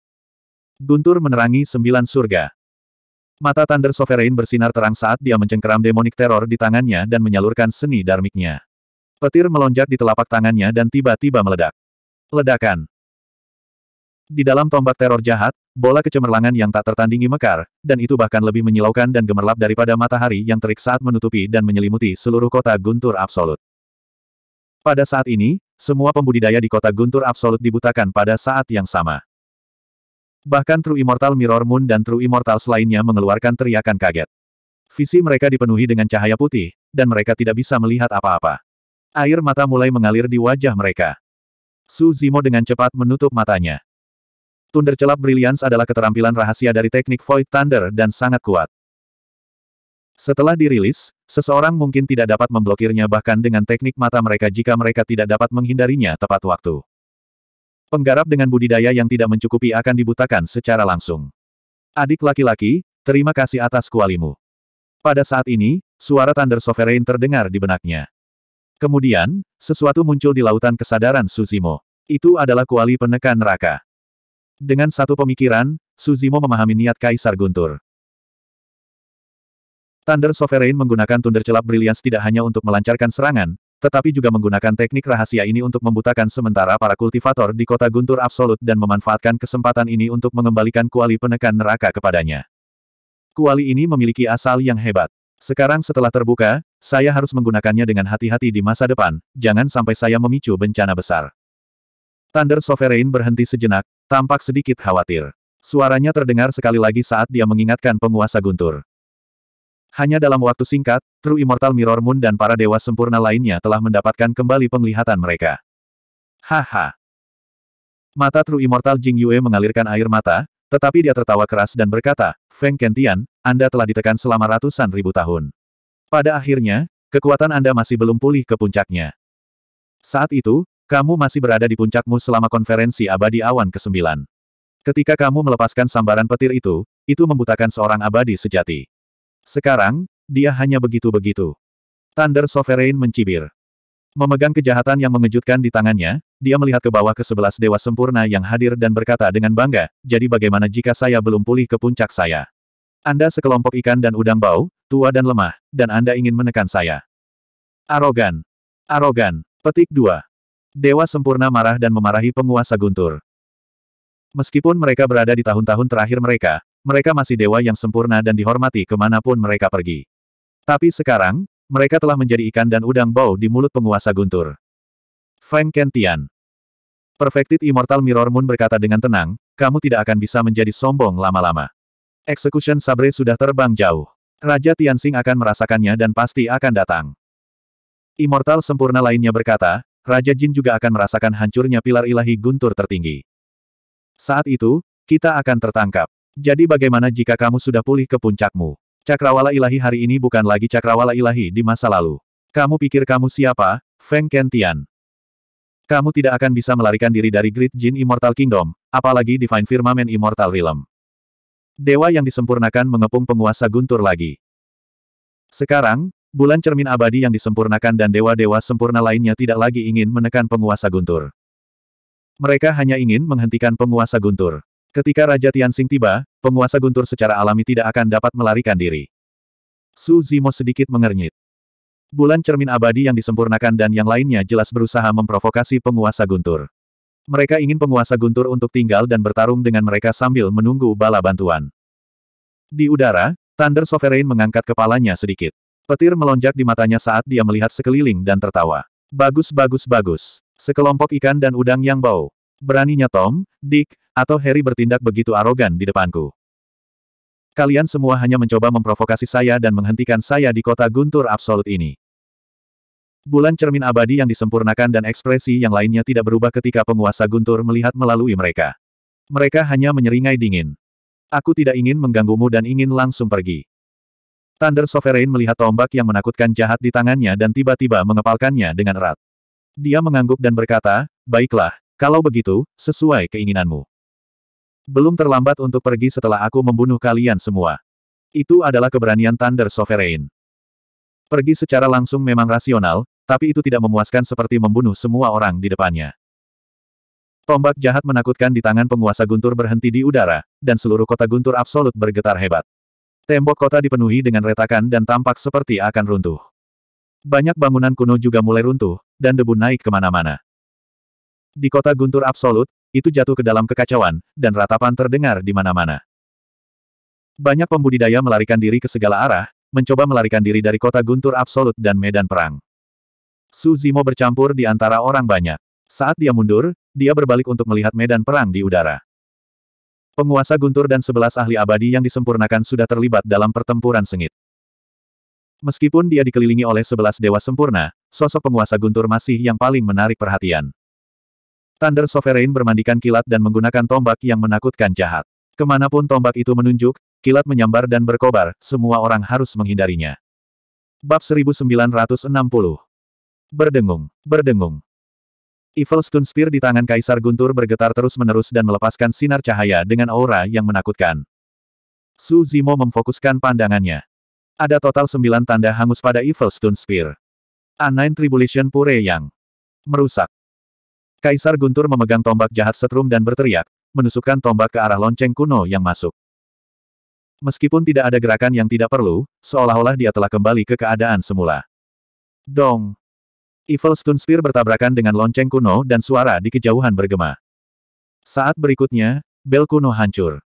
Guntur menerangi sembilan surga. Mata Thunder Sovereign bersinar terang saat dia mencengkeram demonik teror di tangannya dan menyalurkan seni darmiknya. Petir melonjak di telapak tangannya dan tiba-tiba meledak. Ledakan. Di dalam tombak teror jahat, bola kecemerlangan yang tak tertandingi mekar, dan itu bahkan lebih menyilaukan dan gemerlap daripada matahari yang terik saat menutupi dan menyelimuti seluruh kota Guntur Absolut. Pada saat ini, semua pembudidaya di kota Guntur Absolut dibutakan pada saat yang sama. Bahkan True Immortal Mirror Moon dan True Immortal lainnya mengeluarkan teriakan kaget. Visi mereka dipenuhi dengan cahaya putih, dan mereka tidak bisa melihat apa-apa. Air mata mulai mengalir di wajah mereka. Su Zimo dengan cepat menutup matanya. Thunder Celap Brilliance adalah keterampilan rahasia dari teknik Void Thunder dan sangat kuat. Setelah dirilis, seseorang mungkin tidak dapat memblokirnya bahkan dengan teknik mata mereka jika mereka tidak dapat menghindarinya tepat waktu. Penggarap dengan budidaya yang tidak mencukupi akan dibutakan secara langsung. Adik laki-laki, terima kasih atas kualimu. Pada saat ini, suara Thunder Sovereign terdengar di benaknya. Kemudian, sesuatu muncul di lautan kesadaran Suzimo. Itu adalah kuali penekan neraka. Dengan satu pemikiran, Suzimo memahami niat Kaisar Guntur. Thunder Sovereign menggunakan Thunder Celap Brilliance tidak hanya untuk melancarkan serangan, tetapi juga menggunakan teknik rahasia ini untuk membutakan sementara para kultivator di kota Guntur Absolut dan memanfaatkan kesempatan ini untuk mengembalikan kuali penekan neraka kepadanya. Kuali ini memiliki asal yang hebat. Sekarang setelah terbuka, saya harus menggunakannya dengan hati-hati di masa depan, jangan sampai saya memicu bencana besar. Thunder Sovereign berhenti sejenak, tampak sedikit khawatir. Suaranya terdengar sekali lagi saat dia mengingatkan penguasa Guntur. Hanya dalam waktu singkat, True Immortal Mirror Moon dan para dewa sempurna lainnya telah mendapatkan kembali penglihatan mereka. Haha. Mata True Immortal Jing Yue mengalirkan air mata, tetapi dia tertawa keras dan berkata, Feng Kentian, Anda telah ditekan selama ratusan ribu tahun. Pada akhirnya, kekuatan Anda masih belum pulih ke puncaknya. Saat itu, kamu masih berada di puncakmu selama konferensi abadi awan ke-9. Ketika kamu melepaskan sambaran petir itu, itu membutakan seorang abadi sejati. Sekarang, dia hanya begitu-begitu. Thunder Sovereign mencibir. Memegang kejahatan yang mengejutkan di tangannya, dia melihat ke bawah ke sebelas dewa sempurna yang hadir dan berkata dengan bangga, jadi bagaimana jika saya belum pulih ke puncak saya? Anda sekelompok ikan dan udang bau, tua dan lemah, dan Anda ingin menekan saya. Arogan. Arogan. Petik 2. Dewa sempurna marah dan memarahi penguasa guntur. Meskipun mereka berada di tahun-tahun terakhir mereka, mereka masih dewa yang sempurna dan dihormati kemanapun mereka pergi. Tapi sekarang, mereka telah menjadi ikan dan udang bau di mulut penguasa guntur. Feng Kentian. Perfected Immortal Mirror Moon berkata dengan tenang, kamu tidak akan bisa menjadi sombong lama-lama. Execution Sabre sudah terbang jauh. Raja Tianxing akan merasakannya dan pasti akan datang. Immortal sempurna lainnya berkata, Raja Jin juga akan merasakan hancurnya pilar ilahi guntur tertinggi. Saat itu, kita akan tertangkap. Jadi bagaimana jika kamu sudah pulih ke puncakmu? Cakrawala ilahi hari ini bukan lagi cakrawala ilahi di masa lalu. Kamu pikir kamu siapa, Feng Kentian? Kamu tidak akan bisa melarikan diri dari Great Jin Immortal Kingdom, apalagi Divine Firmament Immortal Realm. Dewa yang disempurnakan mengepung penguasa guntur lagi. Sekarang, bulan cermin abadi yang disempurnakan dan dewa-dewa sempurna lainnya tidak lagi ingin menekan penguasa guntur. Mereka hanya ingin menghentikan penguasa guntur. Ketika Raja Tianxing tiba, penguasa guntur secara alami tidak akan dapat melarikan diri. Su Zimo sedikit mengernyit. Bulan cermin abadi yang disempurnakan dan yang lainnya jelas berusaha memprovokasi penguasa guntur. Mereka ingin penguasa guntur untuk tinggal dan bertarung dengan mereka sambil menunggu bala bantuan. Di udara, Thunder Sovereign mengangkat kepalanya sedikit. Petir melonjak di matanya saat dia melihat sekeliling dan tertawa. Bagus bagus bagus. Sekelompok ikan dan udang yang bau. Beraninya Tom, Dick, atau Harry bertindak begitu arogan di depanku. Kalian semua hanya mencoba memprovokasi saya dan menghentikan saya di kota guntur absolut ini. Bulan cermin abadi yang disempurnakan dan ekspresi yang lainnya tidak berubah ketika penguasa guntur melihat melalui mereka. Mereka hanya menyeringai dingin. Aku tidak ingin mengganggumu dan ingin langsung pergi. Thunder Sovereign melihat tombak yang menakutkan jahat di tangannya dan tiba-tiba mengepalkannya dengan erat. Dia mengangguk dan berkata, Baiklah, kalau begitu, sesuai keinginanmu. Belum terlambat untuk pergi setelah aku membunuh kalian semua. Itu adalah keberanian Thunder Sovereign. Pergi secara langsung memang rasional, tapi itu tidak memuaskan seperti membunuh semua orang di depannya. Tombak jahat menakutkan di tangan penguasa Guntur berhenti di udara, dan seluruh kota Guntur absolut bergetar hebat. Tembok kota dipenuhi dengan retakan dan tampak seperti akan runtuh. Banyak bangunan kuno juga mulai runtuh, dan debu naik kemana-mana. Di kota Guntur absolut, itu jatuh ke dalam kekacauan, dan ratapan terdengar di mana-mana. Banyak pembudidaya melarikan diri ke segala arah, mencoba melarikan diri dari kota guntur absolut dan medan perang. Su Zimo bercampur di antara orang banyak. Saat dia mundur, dia berbalik untuk melihat medan perang di udara. Penguasa guntur dan sebelas ahli abadi yang disempurnakan sudah terlibat dalam pertempuran sengit. Meskipun dia dikelilingi oleh sebelas dewa sempurna, sosok penguasa guntur masih yang paling menarik perhatian. Thunder Sovereign bermandikan kilat dan menggunakan tombak yang menakutkan jahat. Kemanapun tombak itu menunjuk, kilat menyambar dan berkobar, semua orang harus menghindarinya. Bab 1960 Berdengung, berdengung. Evil Stone Spear di tangan Kaisar Guntur bergetar terus-menerus dan melepaskan sinar cahaya dengan aura yang menakutkan. Su Zimo memfokuskan pandangannya. Ada total sembilan tanda hangus pada Evil Stone Spear. A9 Tribulation Pure Yang. Merusak. Kaisar Guntur memegang tombak jahat setrum dan berteriak, menusukkan tombak ke arah lonceng kuno yang masuk. Meskipun tidak ada gerakan yang tidak perlu, seolah-olah dia telah kembali ke keadaan semula. Dong! Evil Stone Spear bertabrakan dengan lonceng kuno dan suara di kejauhan bergema. Saat berikutnya, bel kuno hancur.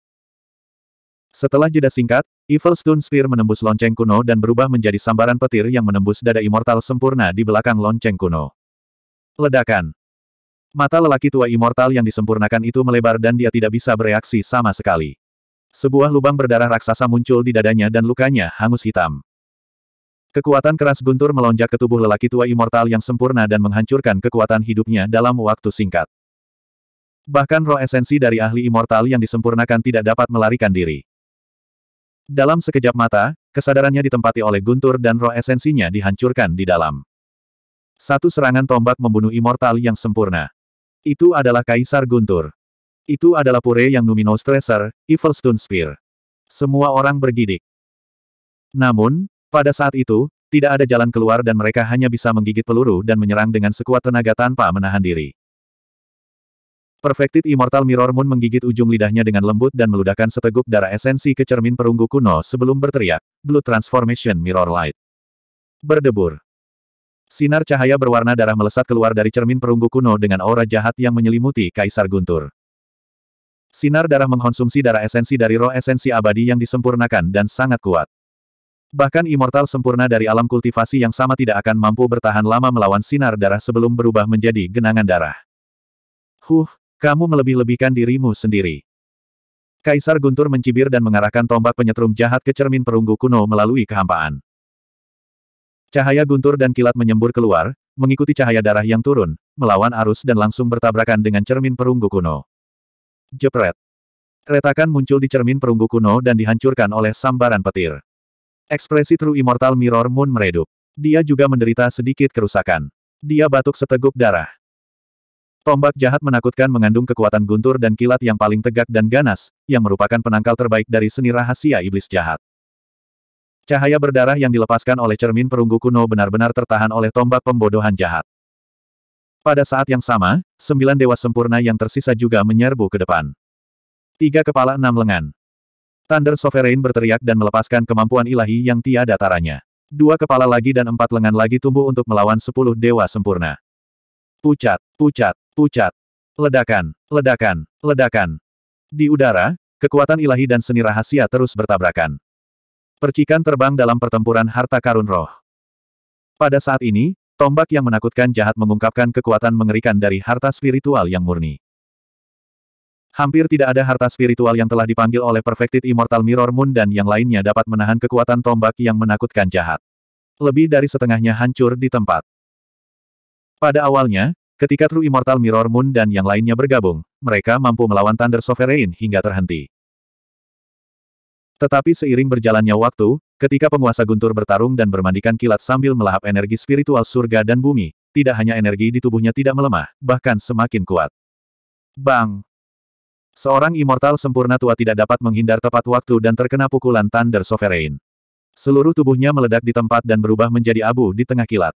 Setelah jeda singkat, Evil Stone Spear menembus lonceng kuno dan berubah menjadi sambaran petir yang menembus dada immortal sempurna di belakang lonceng kuno. Ledakan. Mata lelaki tua immortal yang disempurnakan itu melebar dan dia tidak bisa bereaksi sama sekali. Sebuah lubang berdarah raksasa muncul di dadanya dan lukanya hangus hitam. Kekuatan keras guntur melonjak ke tubuh lelaki tua immortal yang sempurna dan menghancurkan kekuatan hidupnya dalam waktu singkat. Bahkan roh esensi dari ahli immortal yang disempurnakan tidak dapat melarikan diri. Dalam sekejap mata, kesadarannya ditempati oleh guntur dan roh esensinya dihancurkan di dalam. Satu serangan tombak membunuh immortal yang sempurna. Itu adalah Kaisar Guntur. Itu adalah Pure yang Numinous Tracer, Evil Stone Spear. Semua orang bergidik. Namun, pada saat itu, tidak ada jalan keluar dan mereka hanya bisa menggigit peluru dan menyerang dengan sekuat tenaga tanpa menahan diri. Perfected Immortal Mirror Moon menggigit ujung lidahnya dengan lembut dan meludahkan seteguk darah esensi ke cermin perunggu kuno sebelum berteriak, Blue Transformation Mirror Light. Berdebur. Sinar cahaya berwarna darah melesat keluar dari cermin perunggu kuno dengan aura jahat yang menyelimuti Kaisar Guntur. Sinar darah mengkonsumsi darah esensi dari roh esensi abadi yang disempurnakan dan sangat kuat. Bahkan immortal sempurna dari alam kultivasi yang sama tidak akan mampu bertahan lama melawan sinar darah sebelum berubah menjadi genangan darah. Huh, kamu melebih-lebihkan dirimu sendiri. Kaisar Guntur mencibir dan mengarahkan tombak penyetrum jahat ke cermin perunggu kuno melalui kehampaan. Cahaya guntur dan kilat menyembur keluar, mengikuti cahaya darah yang turun, melawan arus dan langsung bertabrakan dengan cermin perunggu kuno. Jepret. Retakan muncul di cermin perunggu kuno dan dihancurkan oleh sambaran petir. Ekspresi True Immortal Mirror Moon meredup. Dia juga menderita sedikit kerusakan. Dia batuk seteguk darah. Tombak jahat menakutkan mengandung kekuatan guntur dan kilat yang paling tegak dan ganas, yang merupakan penangkal terbaik dari seni rahasia iblis jahat. Cahaya berdarah yang dilepaskan oleh cermin perunggu kuno benar-benar tertahan oleh tombak pembodohan jahat. Pada saat yang sama, sembilan dewa sempurna yang tersisa juga menyerbu ke depan. Tiga kepala enam lengan. Thunder Sovereign berteriak dan melepaskan kemampuan ilahi yang tiada taranya. Dua kepala lagi dan empat lengan lagi tumbuh untuk melawan sepuluh dewa sempurna. Pucat, pucat, pucat. Ledakan, ledakan, ledakan. Di udara, kekuatan ilahi dan seni rahasia terus bertabrakan. Percikan terbang dalam pertempuran harta karun roh. Pada saat ini, tombak yang menakutkan jahat mengungkapkan kekuatan mengerikan dari harta spiritual yang murni. Hampir tidak ada harta spiritual yang telah dipanggil oleh Perfected Immortal Mirror Moon dan yang lainnya dapat menahan kekuatan tombak yang menakutkan jahat. Lebih dari setengahnya hancur di tempat. Pada awalnya, ketika True Immortal Mirror Moon dan yang lainnya bergabung, mereka mampu melawan Thunder Sovereign hingga terhenti. Tetapi seiring berjalannya waktu, ketika penguasa guntur bertarung dan bermandikan kilat sambil melahap energi spiritual surga dan bumi, tidak hanya energi di tubuhnya tidak melemah, bahkan semakin kuat. Bang! Seorang immortal sempurna tua tidak dapat menghindar tepat waktu dan terkena pukulan Thunder Sovereign. Seluruh tubuhnya meledak di tempat dan berubah menjadi abu di tengah kilat.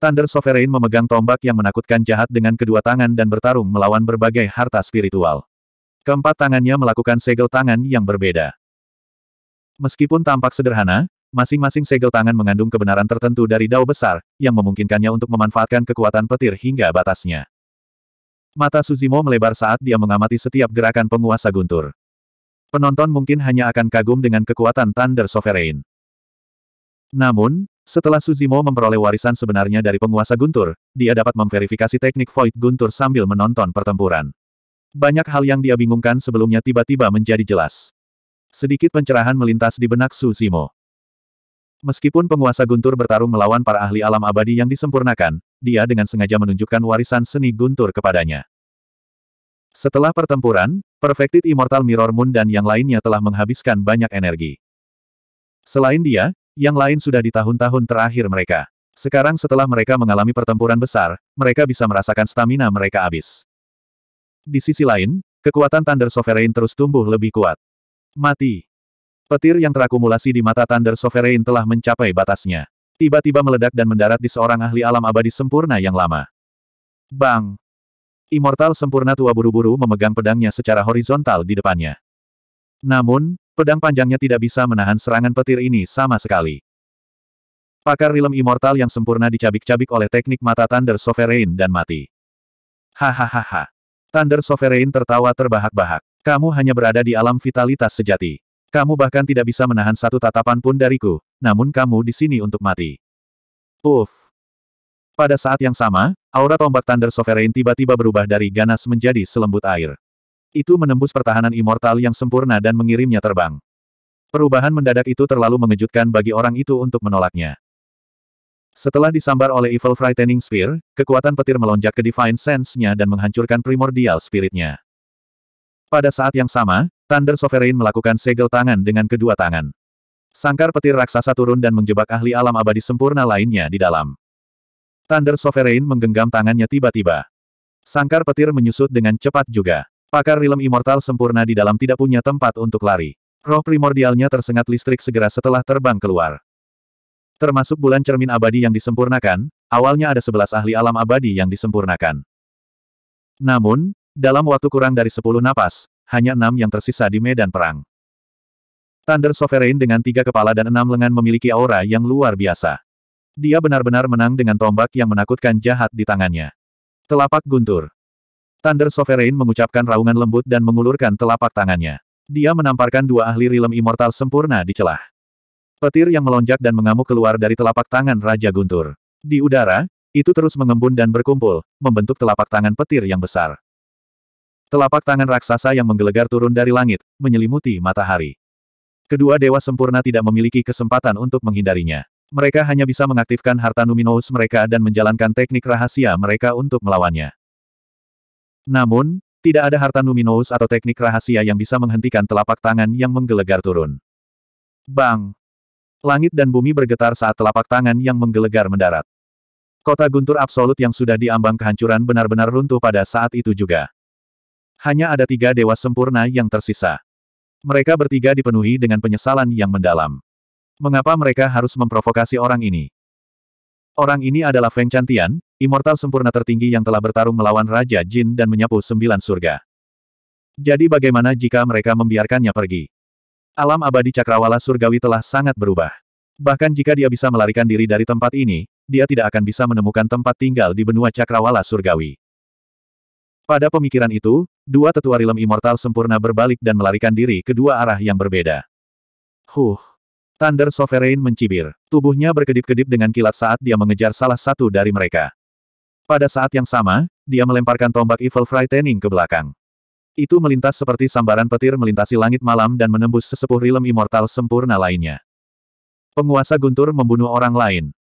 Thunder Sovereign memegang tombak yang menakutkan jahat dengan kedua tangan dan bertarung melawan berbagai harta spiritual. Keempat tangannya melakukan segel tangan yang berbeda. Meskipun tampak sederhana, masing-masing segel tangan mengandung kebenaran tertentu dari dao besar, yang memungkinkannya untuk memanfaatkan kekuatan petir hingga batasnya. Mata Suzimo melebar saat dia mengamati setiap gerakan penguasa guntur. Penonton mungkin hanya akan kagum dengan kekuatan Thunder Sovereign. Namun, setelah Suzimo memperoleh warisan sebenarnya dari penguasa guntur, dia dapat memverifikasi teknik Void guntur sambil menonton pertempuran. Banyak hal yang dia bingungkan sebelumnya tiba-tiba menjadi jelas. Sedikit pencerahan melintas di benak Su Zimo. Meskipun penguasa Guntur bertarung melawan para ahli alam abadi yang disempurnakan, dia dengan sengaja menunjukkan warisan seni Guntur kepadanya. Setelah pertempuran, Perfected Immortal Mirror Moon dan yang lainnya telah menghabiskan banyak energi. Selain dia, yang lain sudah di tahun-tahun terakhir mereka. Sekarang setelah mereka mengalami pertempuran besar, mereka bisa merasakan stamina mereka habis. Di sisi lain, kekuatan Thunder Sovereign terus tumbuh lebih kuat. Mati. Petir yang terakumulasi di mata Thunder Sovereign telah mencapai batasnya. Tiba-tiba meledak dan mendarat di seorang ahli alam abadi sempurna yang lama. Bang! Immortal sempurna tua buru-buru memegang pedangnya secara horizontal di depannya. Namun, pedang panjangnya tidak bisa menahan serangan petir ini sama sekali. Pakar rilem immortal yang sempurna dicabik-cabik oleh teknik mata Thunder Sovereign dan mati. Hahaha. Thunder Sovereign tertawa terbahak-bahak. Kamu hanya berada di alam vitalitas sejati. Kamu bahkan tidak bisa menahan satu tatapan pun dariku, namun kamu di sini untuk mati. Uff. Pada saat yang sama, aura tombak Thunder Sovereign tiba-tiba berubah dari ganas menjadi selembut air. Itu menembus pertahanan immortal yang sempurna dan mengirimnya terbang. Perubahan mendadak itu terlalu mengejutkan bagi orang itu untuk menolaknya. Setelah disambar oleh Evil Frightening Spear, kekuatan petir melonjak ke Divine Sense-nya dan menghancurkan primordial Spirit-nya. Pada saat yang sama, Thunder Sovereign melakukan segel tangan dengan kedua tangan. Sangkar petir raksasa turun dan menjebak ahli alam abadi sempurna lainnya di dalam. Thunder Sovereign menggenggam tangannya tiba-tiba. Sangkar petir menyusut dengan cepat juga. Pakar rilem Immortal sempurna di dalam tidak punya tempat untuk lari. Roh primordialnya tersengat listrik segera setelah terbang keluar. Termasuk bulan cermin abadi yang disempurnakan, awalnya ada sebelas ahli alam abadi yang disempurnakan. Namun, dalam waktu kurang dari sepuluh napas, hanya enam yang tersisa di medan perang. Thunder Sovereign dengan tiga kepala dan enam lengan memiliki aura yang luar biasa. Dia benar-benar menang dengan tombak yang menakutkan jahat di tangannya. Telapak guntur. Thunder Sovereign mengucapkan raungan lembut dan mengulurkan telapak tangannya. Dia menamparkan dua ahli rilem immortal sempurna di celah. Petir yang melonjak dan mengamuk keluar dari telapak tangan Raja Guntur. Di udara, itu terus mengembun dan berkumpul, membentuk telapak tangan petir yang besar. Telapak tangan raksasa yang menggelegar turun dari langit, menyelimuti matahari. Kedua dewa sempurna tidak memiliki kesempatan untuk menghindarinya. Mereka hanya bisa mengaktifkan harta Numinous mereka dan menjalankan teknik rahasia mereka untuk melawannya. Namun, tidak ada harta Numinous atau teknik rahasia yang bisa menghentikan telapak tangan yang menggelegar turun. Bang! Langit dan bumi bergetar saat telapak tangan yang menggelegar mendarat. Kota guntur absolut yang sudah diambang kehancuran benar-benar runtuh pada saat itu juga. Hanya ada tiga dewa sempurna yang tersisa. Mereka bertiga dipenuhi dengan penyesalan yang mendalam. Mengapa mereka harus memprovokasi orang ini? Orang ini adalah Feng Chantian, immortal sempurna tertinggi yang telah bertarung melawan Raja Jin dan menyapu sembilan surga. Jadi bagaimana jika mereka membiarkannya pergi? Alam abadi cakrawala surgawi telah sangat berubah. Bahkan jika dia bisa melarikan diri dari tempat ini, dia tidak akan bisa menemukan tempat tinggal di benua cakrawala surgawi. Pada pemikiran itu, dua tetua rilem immortal sempurna berbalik dan melarikan diri ke dua arah yang berbeda. Huh. Thunder Sovereign mencibir. Tubuhnya berkedip-kedip dengan kilat saat dia mengejar salah satu dari mereka. Pada saat yang sama, dia melemparkan tombak Evil Frightening ke belakang. Itu melintas seperti sambaran petir melintasi langit malam dan menembus sesepuh rilem immortal sempurna lainnya. Penguasa Guntur membunuh orang lain.